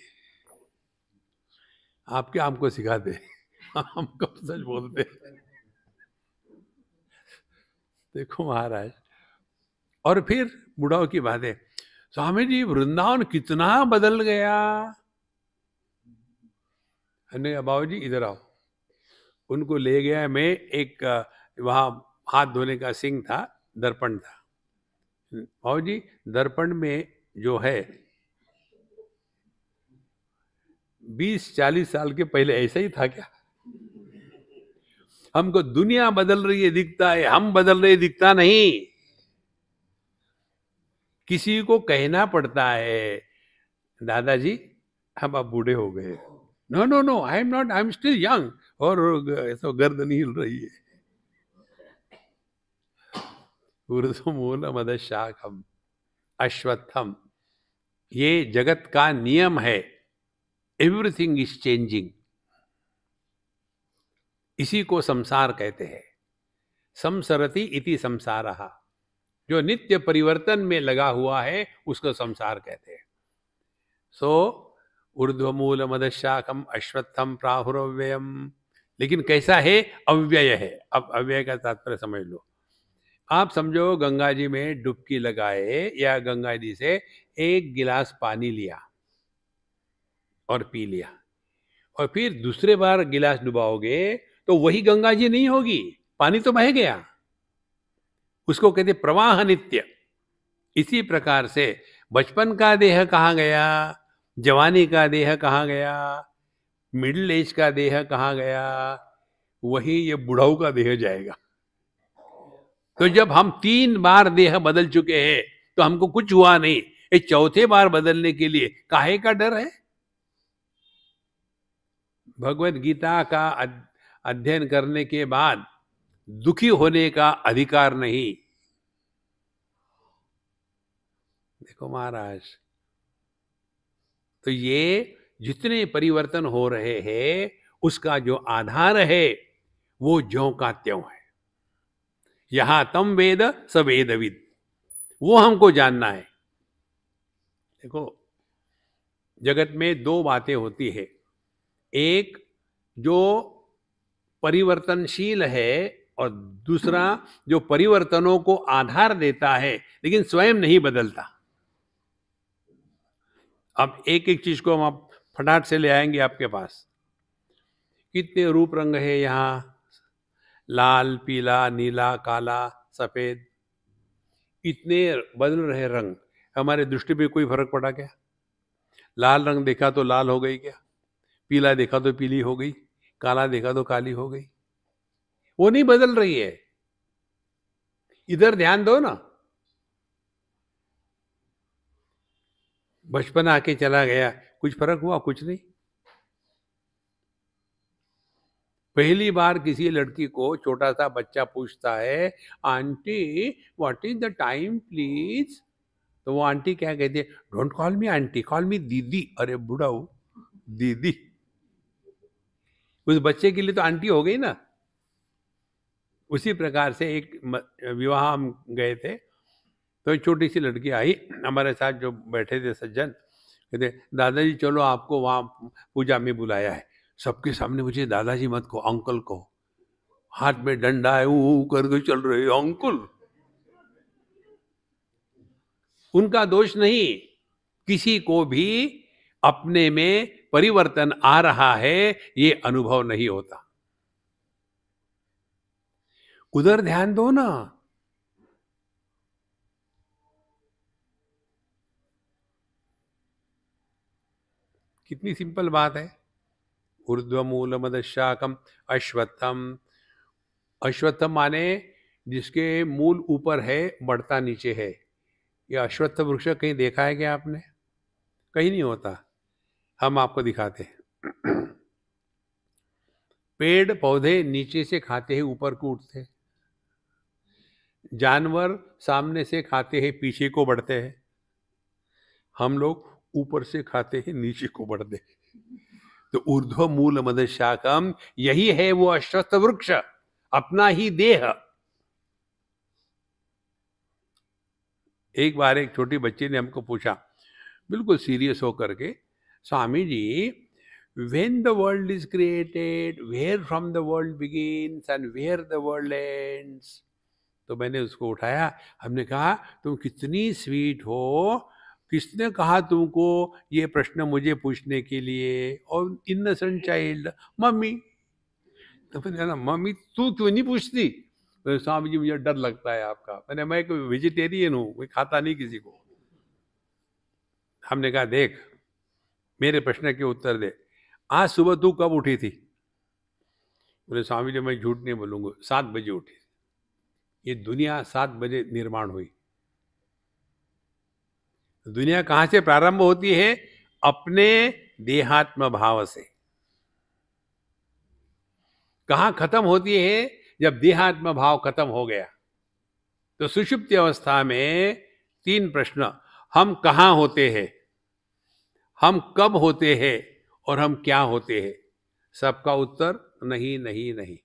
आप क्या हमको सिखाते हम कब सच बोलते देखो महाराज और फिर बुढ़ाओ की बात है स्वामी जी वृंदावन कितना बदल गया नहीं बाबा जी इधर आओ उनको ले गया मैं एक वहाँ हाथ धोने का सिंह था दर्पण था बाबा जी दर्पण में जो है 20-40 साल के पहले ऐसा ही था क्या हमको दुनिया बदल रही है दिखता है हम बदल रहे दिखता नहीं किसी को कहना पड़ता है दादाजी हम अब बूढ़े हो गए no no no I am not I am still young और ऐसा गर्दन हिल रही है मूलमद शाखम अश्वत्थम ये जगत का नियम है एवरीथिंग इज चेंजिंग इसी को संसार कहते हैं समसरति इति संसार जो नित्य परिवर्तन में लगा हुआ है उसको संसार कहते हैं सो so, ऊर्ध्वमूलमदशाखम अश्वत्थम प्राहुरव्ययम लेकिन कैसा है अव्यय है अब अव्यय का तात्पर्य समझ लो आप समझो गंगा जी में डुबकी लगाए या गंगा जी से एक गिलास पानी लिया और पी लिया और फिर दूसरे बार गिलास डुबाओगे तो वही गंगा जी नहीं होगी पानी तो बह गया उसको कहते प्रवाह नित्य इसी प्रकार से बचपन का देह कहा गया जवानी का देह कहाँ गया मिडिल एज का देह कहाँ गया वही ये बुढ़ाऊ का देह जाएगा तो जब हम तीन बार देह बदल चुके हैं तो हमको कुछ हुआ नहीं ये चौथे बार बदलने के लिए काहे का डर है भगवत गीता का अध्ययन करने के बाद दुखी होने का अधिकार नहीं देखो महाराज तो ये जितने परिवर्तन हो रहे हैं उसका जो आधार है वो ज्यो का त्यों है यहा तम वेद सवेदविद वो हमको जानना है देखो जगत में दो बातें होती है एक जो परिवर्तनशील है और दूसरा जो परिवर्तनों को आधार देता है लेकिन स्वयं नहीं बदलता अब एक एक चीज़ को हम आप फटाट से ले आएंगे आपके पास कितने रूप रंग है यहाँ लाल पीला नीला काला सफ़ेद इतने बदल रहे रंग हमारे दृष्टि पे कोई फर्क पड़ा क्या लाल रंग देखा तो लाल हो गई क्या पीला देखा तो पीली हो गई काला देखा तो काली हो गई वो नहीं बदल रही है इधर ध्यान दो ना बचपन आके चला गया कुछ फर्क हुआ कुछ नहीं पहली बार किसी लड़की को छोटा सा बच्चा पूछता है aunty what is the time please तो वो आंटी क्या कहती है don't call me aunty call me didi अरे बूढ़ा दीदी उस बच्चे के लिए तो आंटी हो गई ना उसी प्रकार से एक विवाह हम गए थे तो एक छोटी सी लड़की आई हमारे साथ जो बैठे थे सज्जन कहते दादाजी चलो आपको वहाँ पूजा में बुलाया है सबके सामने मुझे दादाजी मत को अंकल को हाथ में डंडा है ऊ करके चल रहे अंकुल उनका दोष नहीं किसी को भी अपने में परिवर्तन आ रहा है ये अनुभव नहीं होता उधर ध्यान दो ना कितनी सिंपल बात है ऊर्ध्वमूल मदशाकम अश्वत्थम अश्वत्थम माने जिसके मूल ऊपर है बढ़ता नीचे है ये अश्वत्थ वृक्ष कहीं देखा है क्या आपने कहीं नहीं होता हम आपको दिखाते हैं पेड़ पौधे नीचे से खाते हैं ऊपर को उठते जानवर सामने से खाते हैं पीछे को बढ़ते हैं हम लोग ऊपर से खाते हैं नीचे को बढ़ते तो ऊर्ध्व मूल मद शाकम यही है वो अश्वस्थ वृक्ष अपना ही देह एक बार एक छोटी बच्ची ने हमको पूछा बिल्कुल सीरियस होकर के Swami ji when the world is created where from the world begins and where the world end तो मैंने उसको उठाया हमने कहा तुम कितनी स्वीट हो किसने कहा तुमको ये प्रश्न मुझे पूछने के लिए और इनसेंट चाइल्ड मम्मी तो फिर ना मम्मी तू क्यों नहीं पूछती तो स्वामी जी मुझे डर लगता है आपका मैंने मैं एक वेजिटेरियन हूँ मैं खाता नहीं किसी को हमने कहा देख मेरे प्रश्न के उत्तर दे आज सुबह तू कब उठी थी बोले स्वामी जी मैं झूठ नहीं बोलूँगा सात बजे उठी ये दुनिया सात बजे निर्माण हुई दुनिया कहाँ से प्रारंभ होती है अपने देहात्म भाव से कहाँ खत्म होती है जब देहात्म भाव खत्म हो गया तो सुषुप्ति अवस्था में तीन प्रश्न हम कहाँ होते हैं हम कब होते हैं और हम क्या होते हैं सबका उत्तर नहीं नहीं नहीं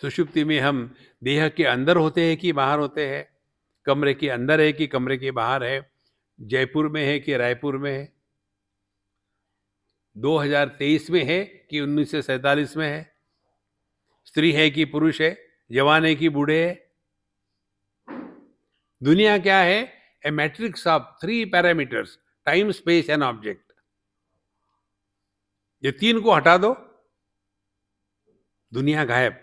सुषुप्ति में हम देह के अंदर होते हैं कि बाहर होते हैं कमरे के अंदर है कि कमरे के बाहर है जयपुर में है कि रायपुर में है 2023 में है कि उन्नीस में है स्त्री है कि पुरुष है जवान है कि बूढ़े है दुनिया क्या है a matrix of three parameters time space and object ये तीन को हटा दो दुनिया गायब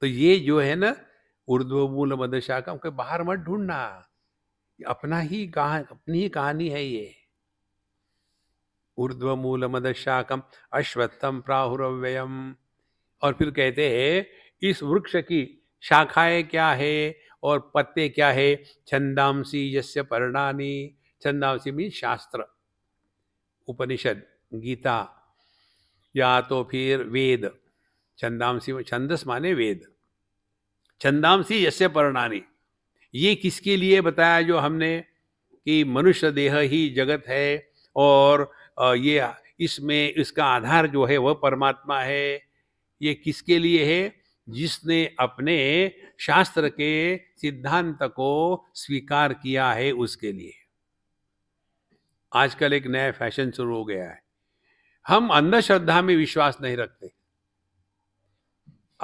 तो ये जो है ना मदशा मदशाखा कोई बाहर मत ढूंढना अपना ही कहा अपनी ही कहानी है ये मूल मदशाकम अश्वत्थम प्राहुरव्ययम और फिर कहते हैं इस वृक्ष की शाखाएं क्या है और पत्ते क्या है छंदामसी यस्य पर्णानी छंदामसी मीन शास्त्र उपनिषद गीता या तो फिर वेद छंदामसी छंदस माने वेद छंदांसी यश्य परणानी ये किसके लिए बताया जो हमने कि मनुष्य देह ही जगत है और ये इसमें इसका आधार जो है वह परमात्मा है ये किसके लिए है जिसने अपने शास्त्र के सिद्धांत को स्वीकार किया है उसके लिए आजकल एक नया फैशन शुरू हो गया है हम अंधश्रद्धा में विश्वास नहीं रखते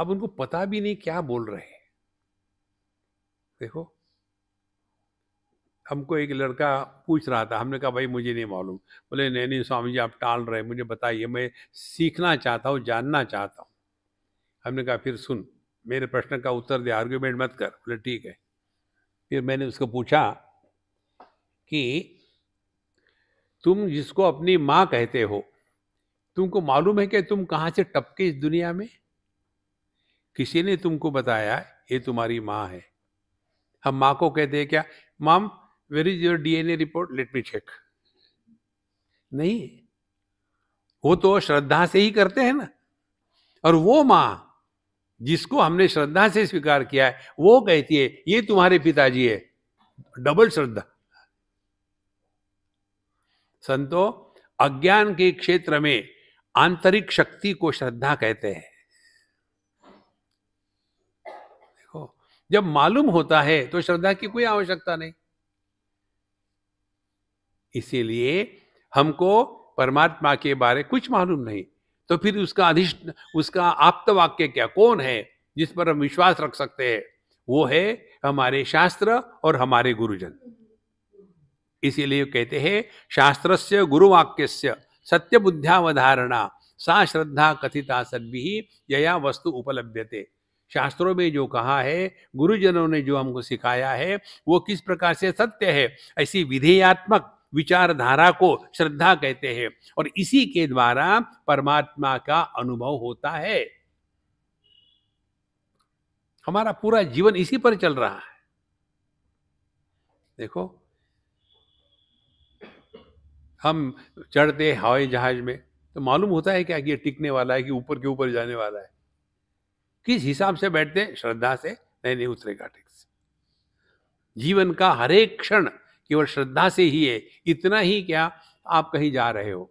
अब उनको पता भी नहीं क्या बोल रहे हैं सकते हो हमको एक लड़का पूछ रहा था हमने कहा भाई मुझे नहीं मालूम बोले नहीं नहीं स्वामी जी आप टाल रहे मुझे बताइए मैं सीखना चाहता हूँ जानना चाहता हूँ हमने कहा फिर सुन मेरे प्रश्न का उत्तर दे आर्ग्यूमेंट मत कर बोले ठीक है फिर मैंने उसको पूछा कि तुम जिसको अपनी माँ कहते हो तुमको मालूम है कि तुम कहाँ से टपके इस दुनिया में किसी ने तुमको बताया ये तुम्हारी माँ है हम माँ को कहते हैं क्या mom where is your DNA report let me check नहीं वो तो श्रद्धा से ही करते हैं ना और वो माँ जिसको हमने श्रद्धा से स्वीकार किया है वो कहती है ये तुम्हारे पिताजी है डबल श्रद्धा संतो अज्ञान के क्षेत्र में आंतरिक शक्ति को श्रद्धा कहते हैं जब मालूम होता है तो श्रद्धा की कोई आवश्यकता नहीं इसीलिए हमको परमात्मा के बारे कुछ मालूम नहीं तो फिर उसका अधिष्ठ उसका आप्तवाक्य क्या कौन है जिस पर हम विश्वास रख सकते हैं वो है हमारे शास्त्र और हमारे गुरुजन इसीलिए कहते हैं शास्त्र से गुरुवाक्य सत्य बुद्धावधारणा सा श्रद्धा कथिता सद्भि यया वस्तु उपलब्ध शास्त्रों में जो कहा है गुरुजनों ने जो हमको सिखाया है वो किस प्रकार से सत्य है ऐसी विधेयात्मक विचारधारा को श्रद्धा कहते हैं और इसी के द्वारा परमात्मा का अनुभव होता है हमारा पूरा जीवन इसी पर चल रहा है देखो हम चढ़ते हवाई जहाज में तो मालूम होता है क्या कि ये टिकने वाला है कि ऊपर के ऊपर जाने वाला है किस हिसाब से बैठते हैं श्रद्धा से नहीं नहीं उतरेगा ठीक से जीवन का हर एक क्षण केवल श्रद्धा से ही है इतना ही क्या आप कहीं जा रहे हो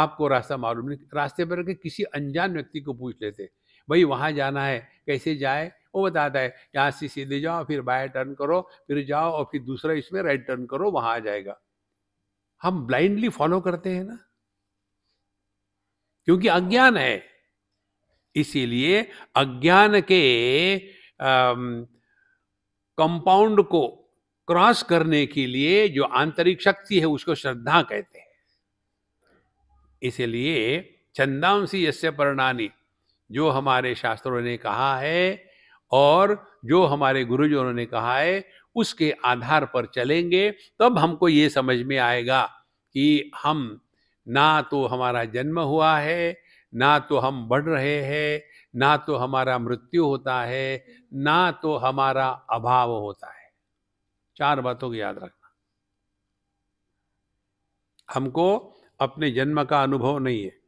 आपको रास्ता मालूम नहीं रास्ते पर के किसी अनजान व्यक्ति को पूछ लेते भाई वहाँ जाना है कैसे जाए वो बताता है यहाँ से सीधे जाओ फिर बाय टर्न करो फिर जाओ और फिर दूसरा इसमें राइट टर्न करो वहाँ आ जाएगा हम ब्लाइंडली फॉलो करते हैं ना क्योंकि अज्ञान है इसीलिए अज्ञान के कंपाउंड को क्रॉस करने के लिए जो आंतरिक शक्ति है उसको श्रद्धा कहते हैं इसलिए छंदांसी यश्य परणानी जो हमारे शास्त्रों ने कहा है और जो हमारे गुरुजनों ने कहा है उसके आधार पर चलेंगे तब हमको ये समझ में आएगा कि हम ना तो हमारा जन्म हुआ है ना तो हम बढ़ रहे हैं ना तो हमारा मृत्यु होता है ना तो हमारा अभाव होता है चार बातों को याद रखना हमको अपने जन्म का अनुभव नहीं है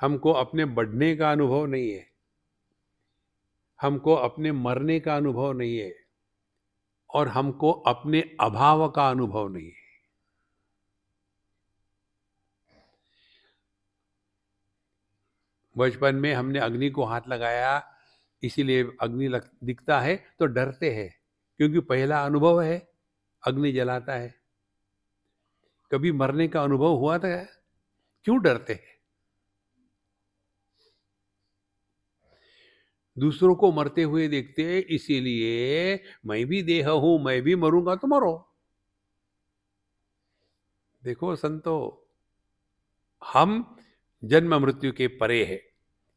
हमको अपने बढ़ने का अनुभव नहीं है हमको अपने मरने का अनुभव नहीं है और हमको अपने अभाव का अनुभव नहीं है बचपन में हमने अग्नि को हाथ लगाया इसीलिए अग्नि लग, दिखता है तो डरते हैं क्योंकि पहला अनुभव है अग्नि जलाता है कभी मरने का अनुभव हुआ था क्यों डरते हैं दूसरों को मरते हुए देखते हैं इसीलिए मैं भी देह हूं मैं भी मरूंगा तो मरो देखो संतो हम जन्म मृत्यु के परे है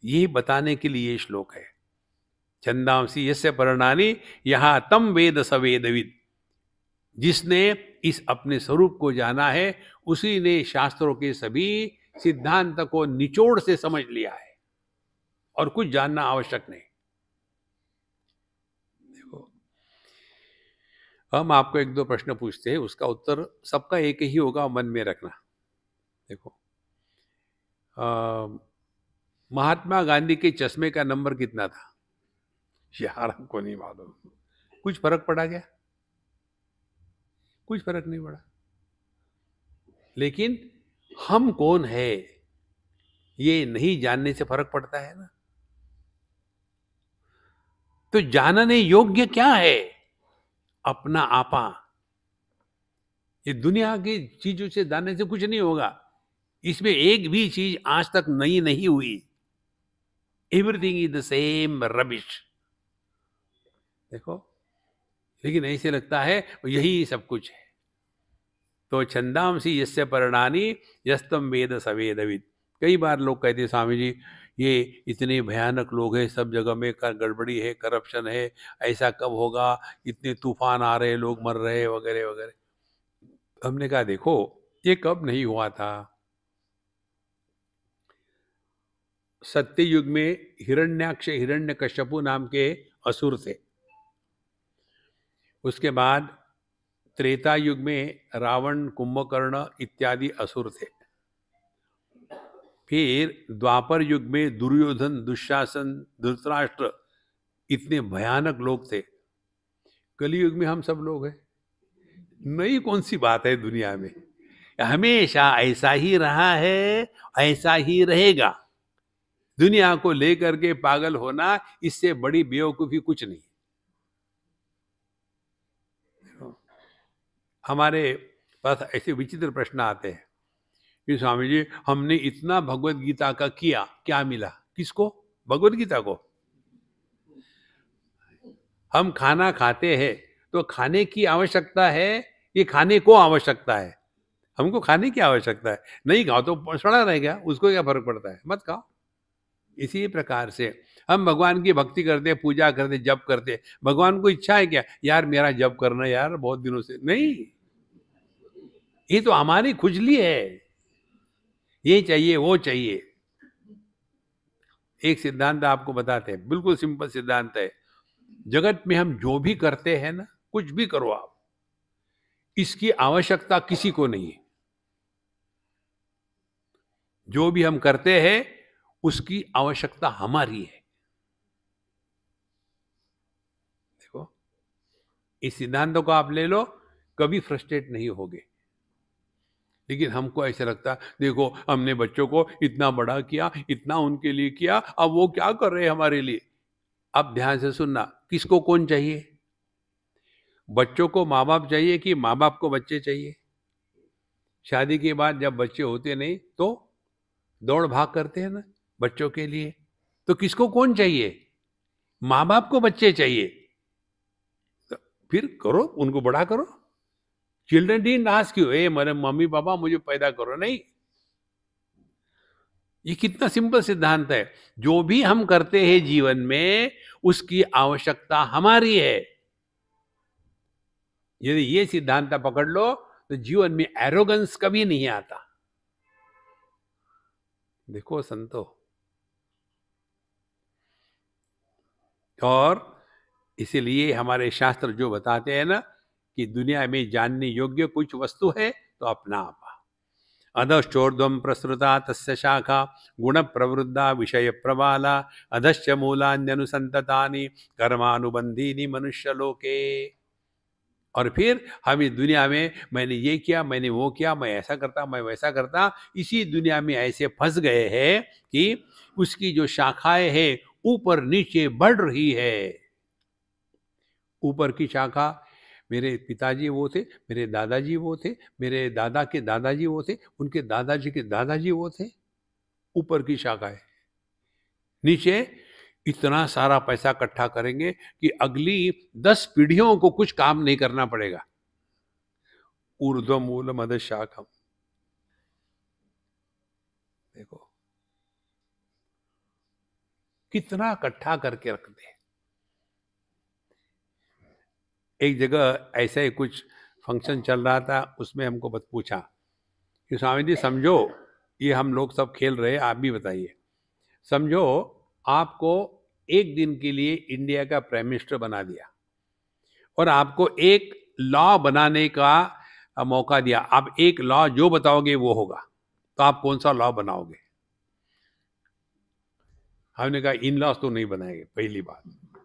यही बताने के लिए श्लोक है छंदांसी यसे परणानी यहां तम वेद सवेदविद जिसने इस अपने स्वरूप को जाना है उसी ने शास्त्रों के सभी सिद्धांत को निचोड़ से समझ लिया है और कुछ जानना आवश्यक नहीं देखो हम आपको एक दो प्रश्न पूछते हैं उसका उत्तर सबका एक ही होगा मन में रखना देखो महात्मा गांधी के चश्मे का नंबर कितना था यार हमको नहीं मालूम कुछ फर्क पड़ा क्या कुछ फर्क नहीं पड़ा लेकिन हम कौन है ये नहीं जानने से फर्क पड़ता है ना तो जानने योग्य क्या है अपना आपा ये दुनिया की चीजों से जानने से कुछ नहीं होगा इसमें एक भी चीज आज तक नई नहीं हुई everything is the same rubbish देखो लेकिन ऐसे लगता है यही सब कुछ है तो सी यस्य परणानी यस्तम वेद सवेदविद कई बार लोग कहते हैं स्वामी जी ये इतने भयानक लोग हैं सब जगह में कर गड़बड़ी है करप्शन है ऐसा कब होगा इतने तूफान आ रहे लोग मर रहे वगैरह वगैरह हमने कहा देखो ये कब नहीं हुआ था सत्य युग में हिरण्याक्ष हिरण्य कश्यपु नाम के असुर थे उसके बाद त्रेता युग में रावण कुंभकर्ण इत्यादि असुर थे फिर द्वापर युग में दुर्योधन दुशासन धृतराष्ट्र इतने भयानक लोग थे युग में हम सब लोग हैं नई कौन सी बात है दुनिया में हमेशा ऐसा ही रहा है ऐसा ही रहेगा दुनिया को लेकर के पागल होना इससे बड़ी बेवकूफ़ी कुछ नहीं हमारे पास ऐसे विचित्र प्रश्न आते हैं कि स्वामी जी हमने इतना भगवत गीता का किया क्या मिला किसको भगवत गीता को हम खाना खाते हैं तो खाने की आवश्यकता है ये खाने को आवश्यकता है हमको खाने की आवश्यकता है नहीं खाओ तो सड़ा रह गया उसको क्या फर्क पड़ता है मत खाओ इसी प्रकार से हम भगवान की भक्ति करते पूजा करते जप करते भगवान को इच्छा है क्या यार मेरा जप करना यार बहुत दिनों से नहीं ये तो हमारी खुजली है ये चाहिए वो चाहिए एक सिद्धांत आपको बताते हैं बिल्कुल सिंपल सिद्धांत है जगत में हम जो भी करते हैं ना कुछ भी करो आप इसकी आवश्यकता किसी को नहीं है जो भी हम करते हैं उसकी आवश्यकता हमारी है देखो इस सिद्धांत को आप ले लो कभी फ्रस्ट्रेट नहीं होगे लेकिन हमको ऐसा लगता है देखो हमने बच्चों को इतना बड़ा किया इतना उनके लिए किया अब वो क्या कर रहे हैं हमारे लिए अब ध्यान से सुनना किसको कौन चाहिए बच्चों को माँ बाप चाहिए कि माँ बाप को बच्चे चाहिए शादी के बाद जब बच्चे होते नहीं तो दौड़ भाग करते हैं ना बच्चों के लिए तो किसको कौन चाहिए माँ बाप को बच्चे चाहिए तो फिर करो उनको बड़ा करो चिल्ड्रन डी नाश क्यों ए मेरे मम्मी पापा मुझे पैदा करो नहीं ये कितना सिंपल सिद्धांत है जो भी हम करते हैं जीवन में उसकी आवश्यकता हमारी है यदि ये सिद्धांत पकड़ लो तो जीवन में एरोगेंस कभी नहीं आता देखो संतो और इसीलिए हमारे शास्त्र जो बताते हैं ना कि दुनिया में जानने योग्य कुछ वस्तु है तो अपना आप अधश्चोर्धम प्रसृता तस्य शाखा गुण प्रवृद्धा विषय प्रवाला अधश्च मूलान्यनुसंतता कर्मानुबंधी मनुष्य लोके और फिर हम इस दुनिया में मैंने ये किया मैंने वो किया मैं ऐसा करता मैं वैसा करता इसी दुनिया में ऐसे फंस गए हैं कि उसकी जो शाखाएं हैं ऊपर नीचे बढ़ रही है ऊपर की शाखा मेरे पिताजी वो थे मेरे दादाजी वो थे मेरे दादा के दादाजी वो थे उनके दादाजी के दादाजी वो थे ऊपर की शाखा है नीचे इतना सारा पैसा इकट्ठा करेंगे कि अगली दस पीढ़ियों को कुछ काम नहीं करना पड़ेगा मूल मद शाखम कितना इकट्ठा करके रखते दे एक जगह ऐसा ही कुछ फंक्शन चल रहा था उसमें हमको बस पूछा कि स्वामी जी समझो ये हम लोग सब खेल रहे हैं आप भी बताइए समझो आपको एक दिन के लिए इंडिया का प्राइम मिनिस्टर बना दिया और आपको एक लॉ बनाने का मौका दिया आप एक लॉ जो बताओगे वो होगा तो आप कौन सा लॉ बनाओगे हमने कहा इन लॉज तो नहीं बनाएंगे पहली बात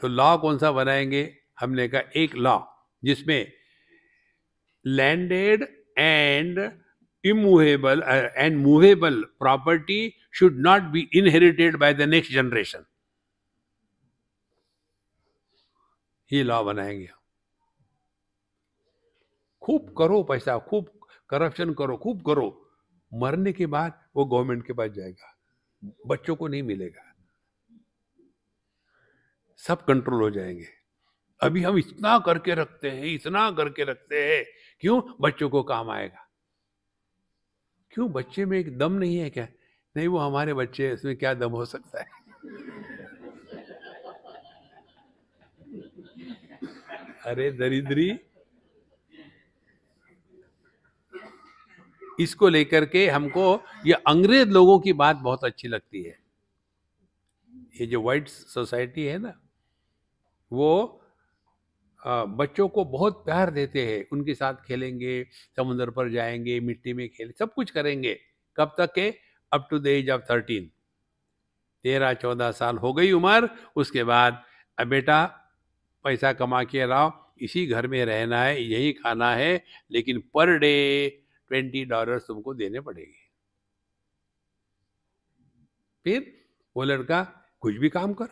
तो लॉ कौन सा बनाएंगे हमने कहा एक लॉ जिसमें landed and immovable and movable property should not be inherited by the next generation ये लॉ बनाएंगे खूब करो पैसा खूब करप्शन करो खूब करो मरने के बाद वो गवर्नमेंट के पास जाएगा बच्चों को नहीं मिलेगा सब कंट्रोल हो जाएंगे अभी हम इतना करके रखते हैं इतना करके रखते हैं क्यों बच्चों को काम आएगा क्यों बच्चे में एक दम नहीं है क्या नहीं वो हमारे बच्चे हैं इसमें क्या दम हो सकता है अरे दरिद्री इसको लेकर के हमको ये अंग्रेज लोगों की बात बहुत अच्छी लगती है ये जो वाइट सोसाइटी है ना वो बच्चों को बहुत प्यार देते हैं उनके साथ खेलेंगे समुद्र पर जाएंगे मिट्टी में खेलेंगे सब कुछ करेंगे कब तक के up to the age of thirteen तेरह चौदह साल हो गई उम्र उसके बाद अब बेटा पैसा कमा के लाओ इसी घर में रहना है यही खाना है लेकिन पर डे ट्वेंटी डॉलर तुमको देने पड़ेंगे फिर वो लड़का कुछ भी काम कर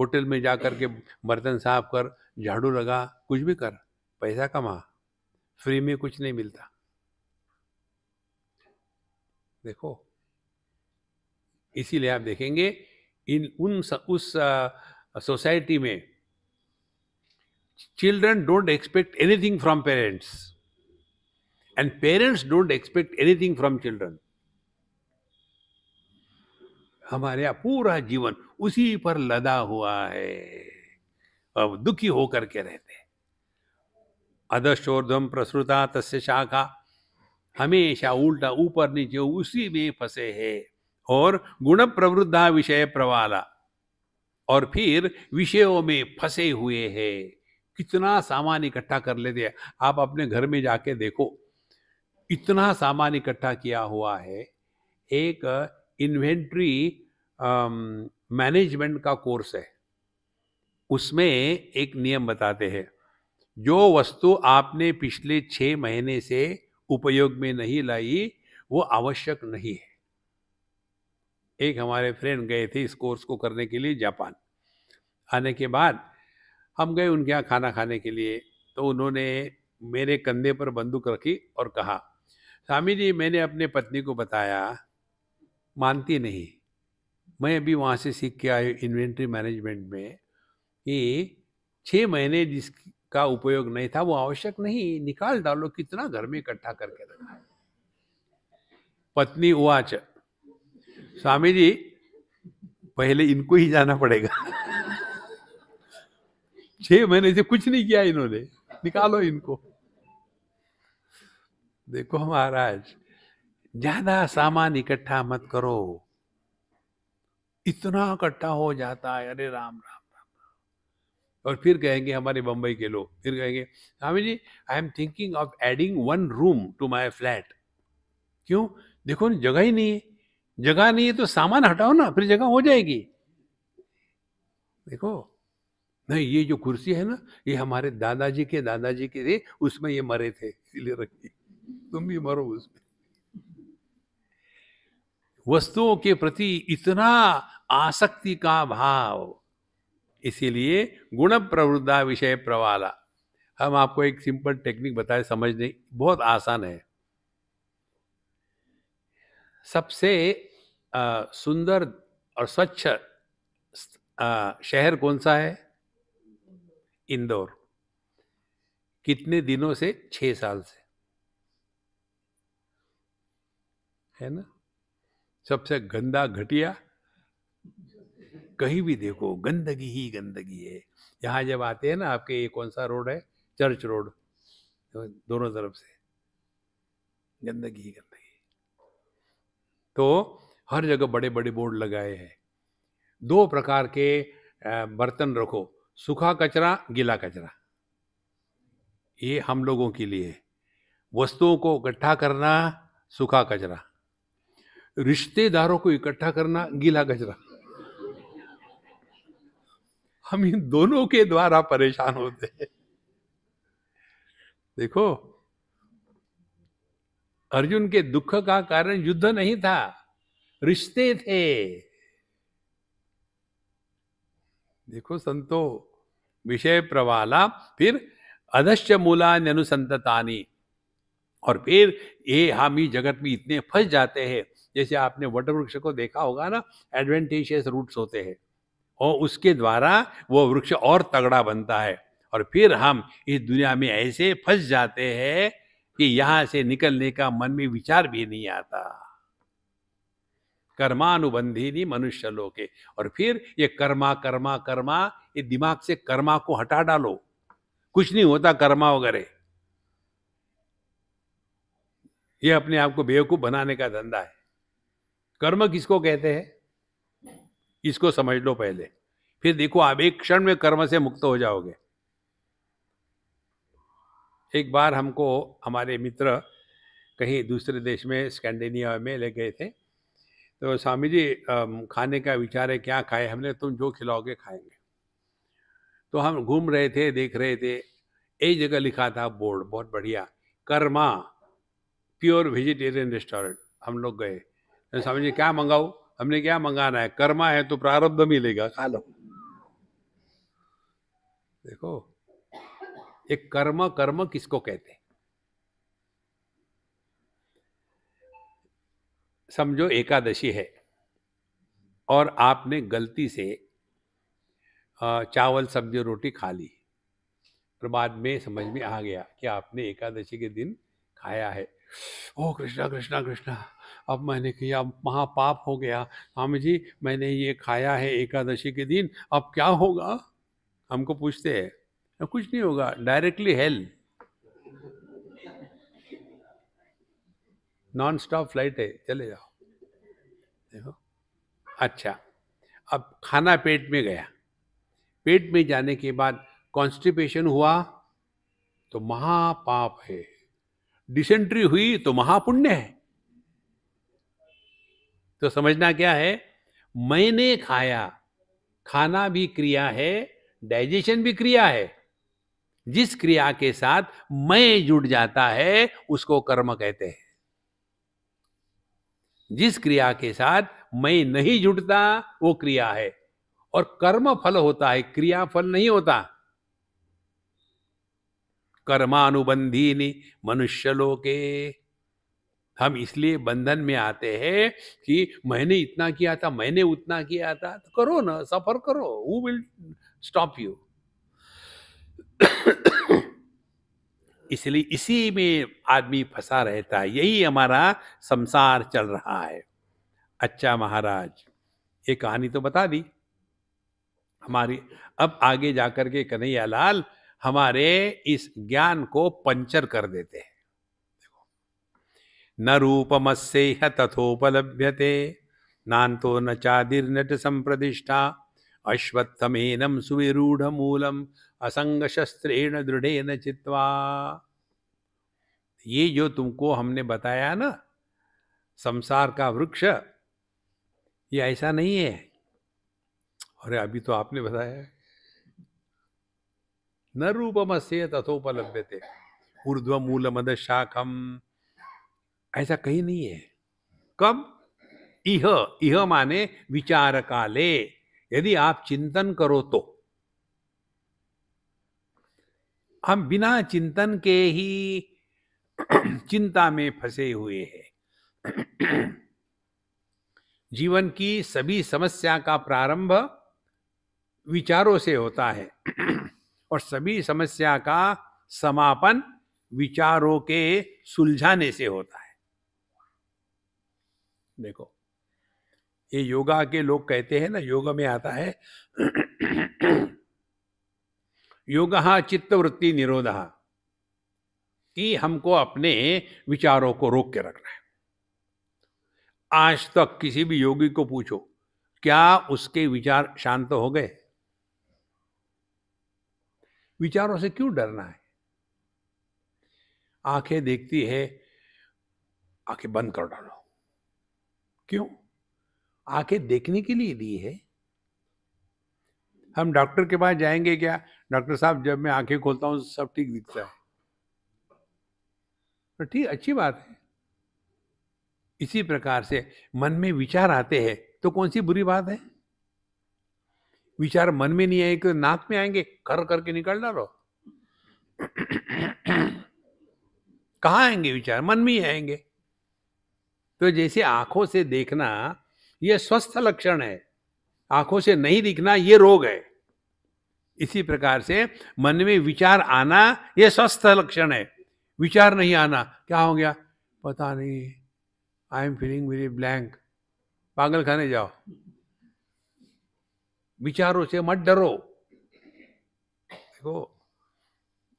होटल में जा कर के बर्तन साफ कर झाड़ू लगा कुछ भी कर पैसा कमा फ्री में कुछ नहीं मिलता देखो इसीलिए आप देखेंगे इन उन उस सोसाइटी में children don't expect anything from parents And parents don't expect anything from children. हमारे यहाँ पूरा जीवन उसी पर लदा हुआ है और दुखी होकर के रहते हैं प्रसृता तस्य शाखा हमेशा उल्टा ऊपर नीचे उसी में फंसे है और गुण प्रवृद्धा विषय प्रवाला और फिर विषयों में फंसे हुए है कितना सामान इकट्ठा कर लेते हैं आप अपने घर में जाके देखो इतना सामान इकट्ठा किया हुआ है एक इन्वेंट्री मैनेजमेंट का कोर्स है उसमें एक नियम बताते हैं जो वस्तु आपने पिछले छः महीने से उपयोग में नहीं लाई वो आवश्यक नहीं है एक हमारे फ्रेंड गए थे इस कोर्स को करने के लिए जापान आने के बाद हम गए उनके यहाँ खाना खाने के लिए तो उन्होंने मेरे कंधे पर बंदूक रखी और कहा स्वामी जी मैंने अपने पत्नी को बताया मानती नहीं मैं अभी वहाँ से सीख के आई इन्वेंट्री मैनेजमेंट में कि छः महीने जिसका उपयोग नहीं था वो आवश्यक नहीं निकाल डालो कितना घर में इकट्ठा करके रखा पत्नी उवाच स्वामी जी पहले इनको ही जाना पड़ेगा छः महीने से कुछ नहीं किया इन्होंने निकालो इनको देखो महाराज ज्यादा सामान इकट्ठा मत करो इतना इकट्ठा हो जाता है अरे राम राम राम और फिर कहेंगे हमारे बंबई के लोग फिर कहेंगे Swami ji I am thinking of adding one room to my flat क्यों देखो जगह ही नहीं है जगह नहीं है तो सामान हटाओ ना फिर जगह हो जाएगी देखो नहीं ये जो कुर्सी है ना ये हमारे दादाजी के दादाजी के थे उसमें ये मरे थे इसलिए रखी तुम भी मरो उसमें वस्तुओं के प्रति इतना आसक्ति का भाव इसीलिए गुण प्रवृद्धा विषय प्रवाला हम आपको एक सिंपल टेक्निक बताए समझने बहुत आसान है सबसे सुंदर और स्वच्छ शहर कौन सा है इंदौर कितने दिनों से छः साल से है ना सबसे गंदा घटिया कहीं भी देखो गंदगी ही गंदगी है यहाँ जब आते हैं ना आपके ये कौन सा रोड है चर्च रोड दोनों तरफ से गंदगी ही गंदगी तो हर जगह बड़े बड़े बोर्ड लगाए हैं दो प्रकार के बर्तन रखो सूखा कचरा गीला कचरा ये हम लोगों के लिए वस्तुओं को इकट्ठा करना सूखा कचरा रिश्तेदारों को इकट्ठा करना गीला गजरा हम इन दोनों के द्वारा परेशान होते हैं देखो अर्जुन के दुख का कारण युद्ध नहीं था रिश्ते थे देखो संतो विषय प्रवाला फिर अधश्य मूला अनुसंतानी और फिर ये हम ही जगत में इतने फंस जाते हैं जैसे आपने वट वृक्ष को देखा होगा ना एडवेंटेशियस रूट्स होते हैं और उसके द्वारा वो वृक्ष और तगड़ा बनता है और फिर हम इस दुनिया में ऐसे फंस जाते हैं कि यहां से निकलने का मन में विचार भी नहीं आता कर्मानुबंधी नहीं मनुष्य लोके और फिर ये कर्मा कर्मा कर्मा ये दिमाग से कर्मा को हटा डालो कुछ नहीं होता कर्मा वगैरह ये अपने आप को बेवकूफ बनाने का धंधा है कर्म किसको कहते हैं इसको समझ लो पहले फिर देखो आप एक क्षण में कर्म से मुक्त हो जाओगे एक बार हमको हमारे मित्र कहीं दूसरे देश में स्कैंडिनेविया में ले गए थे तो स्वामी जी खाने का विचार है क्या खाए हमने तुम जो खिलाओगे खाएंगे तो हम घूम रहे थे देख रहे थे एक जगह लिखा था बोर्ड बहुत बढ़िया कर्मा प्योर वेजिटेरियन रेस्टोरेंट हम लोग गए तो स्वामी जी क्या मंगाऊ हमने क्या मंगाना है कर्मा है तो प्रारब्ध मिलेगा खा लो देखो एक कर्म कर्म किसको कहते समझो एकादशी है और आपने गलती से चावल सब्जी रोटी खा ली और बाद में समझ में आ गया कि आपने एकादशी के दिन खाया है ओ कृष्णा कृष्णा कृष्णा अब मैंने किया महापाप हो गया स्वामी जी मैंने ये खाया है एकादशी के दिन अब क्या होगा हमको पूछते हैं कुछ नहीं होगा directly hell non stop flight है चले जाओ देखो अच्छा अब खाना पेट में गया पेट में जाने के बाद कॉन्स्टिपेशन हुआ तो महापाप है डिसेंट्री हुई तो महापुण्य है तो समझना क्या है मैंने खाया खाना भी क्रिया है डाइजेशन भी क्रिया है जिस क्रिया के साथ मैं जुड़ जाता है उसको कर्म कहते हैं जिस क्रिया के साथ मैं नहीं जुड़ता वो क्रिया है और कर्म फल होता है क्रिया फल नहीं होता कर्मानुबंधी मनुष्य लोके हम इसलिए बंधन में आते हैं कि मैंने इतना किया था मैंने उतना किया था तो करो ना सफर करो हु विल स्टॉप यू इसलिए इसी में आदमी फंसा रहता है यही हमारा संसार चल रहा है अच्छा महाराज ये कहानी तो बता दी हमारी अब आगे जाकर के कन्हैया लाल हमारे इस ज्ञान को पंचर कर देते हैं न रूपमस्यह तथोपलभ्यते नान्तो न नट संप्रतिष्ठा अश्वत्थमेनम सुविरूढ़ मूलम असंग शस्त्रेण दृढ़ चित्वा ये जो तुमको हमने बताया ना संसार का वृक्ष ये ऐसा नहीं है अरे अभी तो आपने बताया न रूपम से तथोपलभ्य थे ऊर्ध्व मूल मद शाखम ऐसा कहीं नहीं है कब इह इह माने विचार काले यदि आप चिंतन करो तो हम बिना चिंतन के ही चिंता में फंसे हुए हैं जीवन की सभी समस्या का प्रारंभ विचारों से होता है और सभी समस्या का समापन विचारों के सुलझाने से होता है देखो ये योगा के लोग कहते हैं ना योग में आता है योग चित्तवृत्ति निरोध कि हमको अपने विचारों को रोक के रखना है आज तक किसी भी योगी को पूछो क्या उसके विचार शांत हो गए विचारों से क्यों डरना है आंखें देखती है आंखें बंद कर डालो क्यों आंखें देखने के लिए दी है हम डॉक्टर के पास जाएंगे क्या डॉक्टर साहब जब मैं आंखें खोलता हूं सब ठीक दिखता है तो ठीक अच्छी बात है इसी प्रकार से मन में विचार आते हैं तो कौन सी बुरी बात है विचार मन में नहीं आए कि नाक में आएंगे कर करके निकल डालो कहा आएंगे विचार मन में ही आएंगे तो जैसे आंखों से देखना यह स्वस्थ लक्षण है आंखों से नहीं दिखना यह रोग है इसी प्रकार से मन में विचार आना यह स्वस्थ लक्षण है विचार नहीं आना क्या हो गया पता नहीं I am feeling very blank पागल खाने जाओ विचारों से मत डरो देखो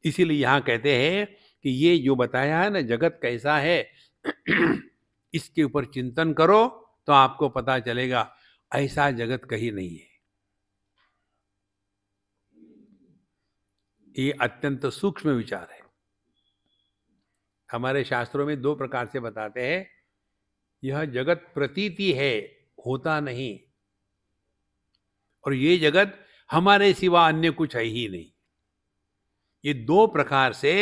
इसीलिए यहां कहते हैं कि ये जो बताया है ना जगत कैसा है इसके ऊपर चिंतन करो तो आपको पता चलेगा ऐसा जगत कहीं नहीं है ये अत्यंत सूक्ष्म विचार है हमारे शास्त्रों में दो प्रकार से बताते हैं यह जगत प्रतीति है होता नहीं और ये जगत हमारे सिवा अन्य कुछ है ही नहीं ये दो प्रकार से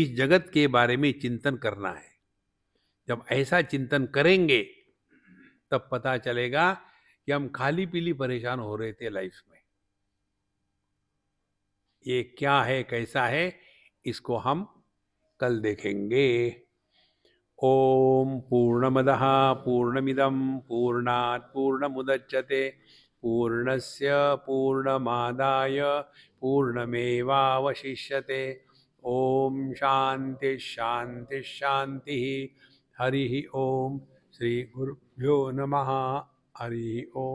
इस जगत के बारे में चिंतन करना है जब ऐसा चिंतन करेंगे तब पता चलेगा कि हम खाली पीली परेशान हो रहे थे लाइफ में ये क्या है कैसा है इसको हम कल देखेंगे ओम पूर्णमद पूर्णमिदम पूर्णात पूर्ण पूर्णस्य पूर्णमादाय पूर्णमेवावशिष्यते ॐ हरि हरिः ॐ श्रीगुरुभ्यो नमः हरिः ॐ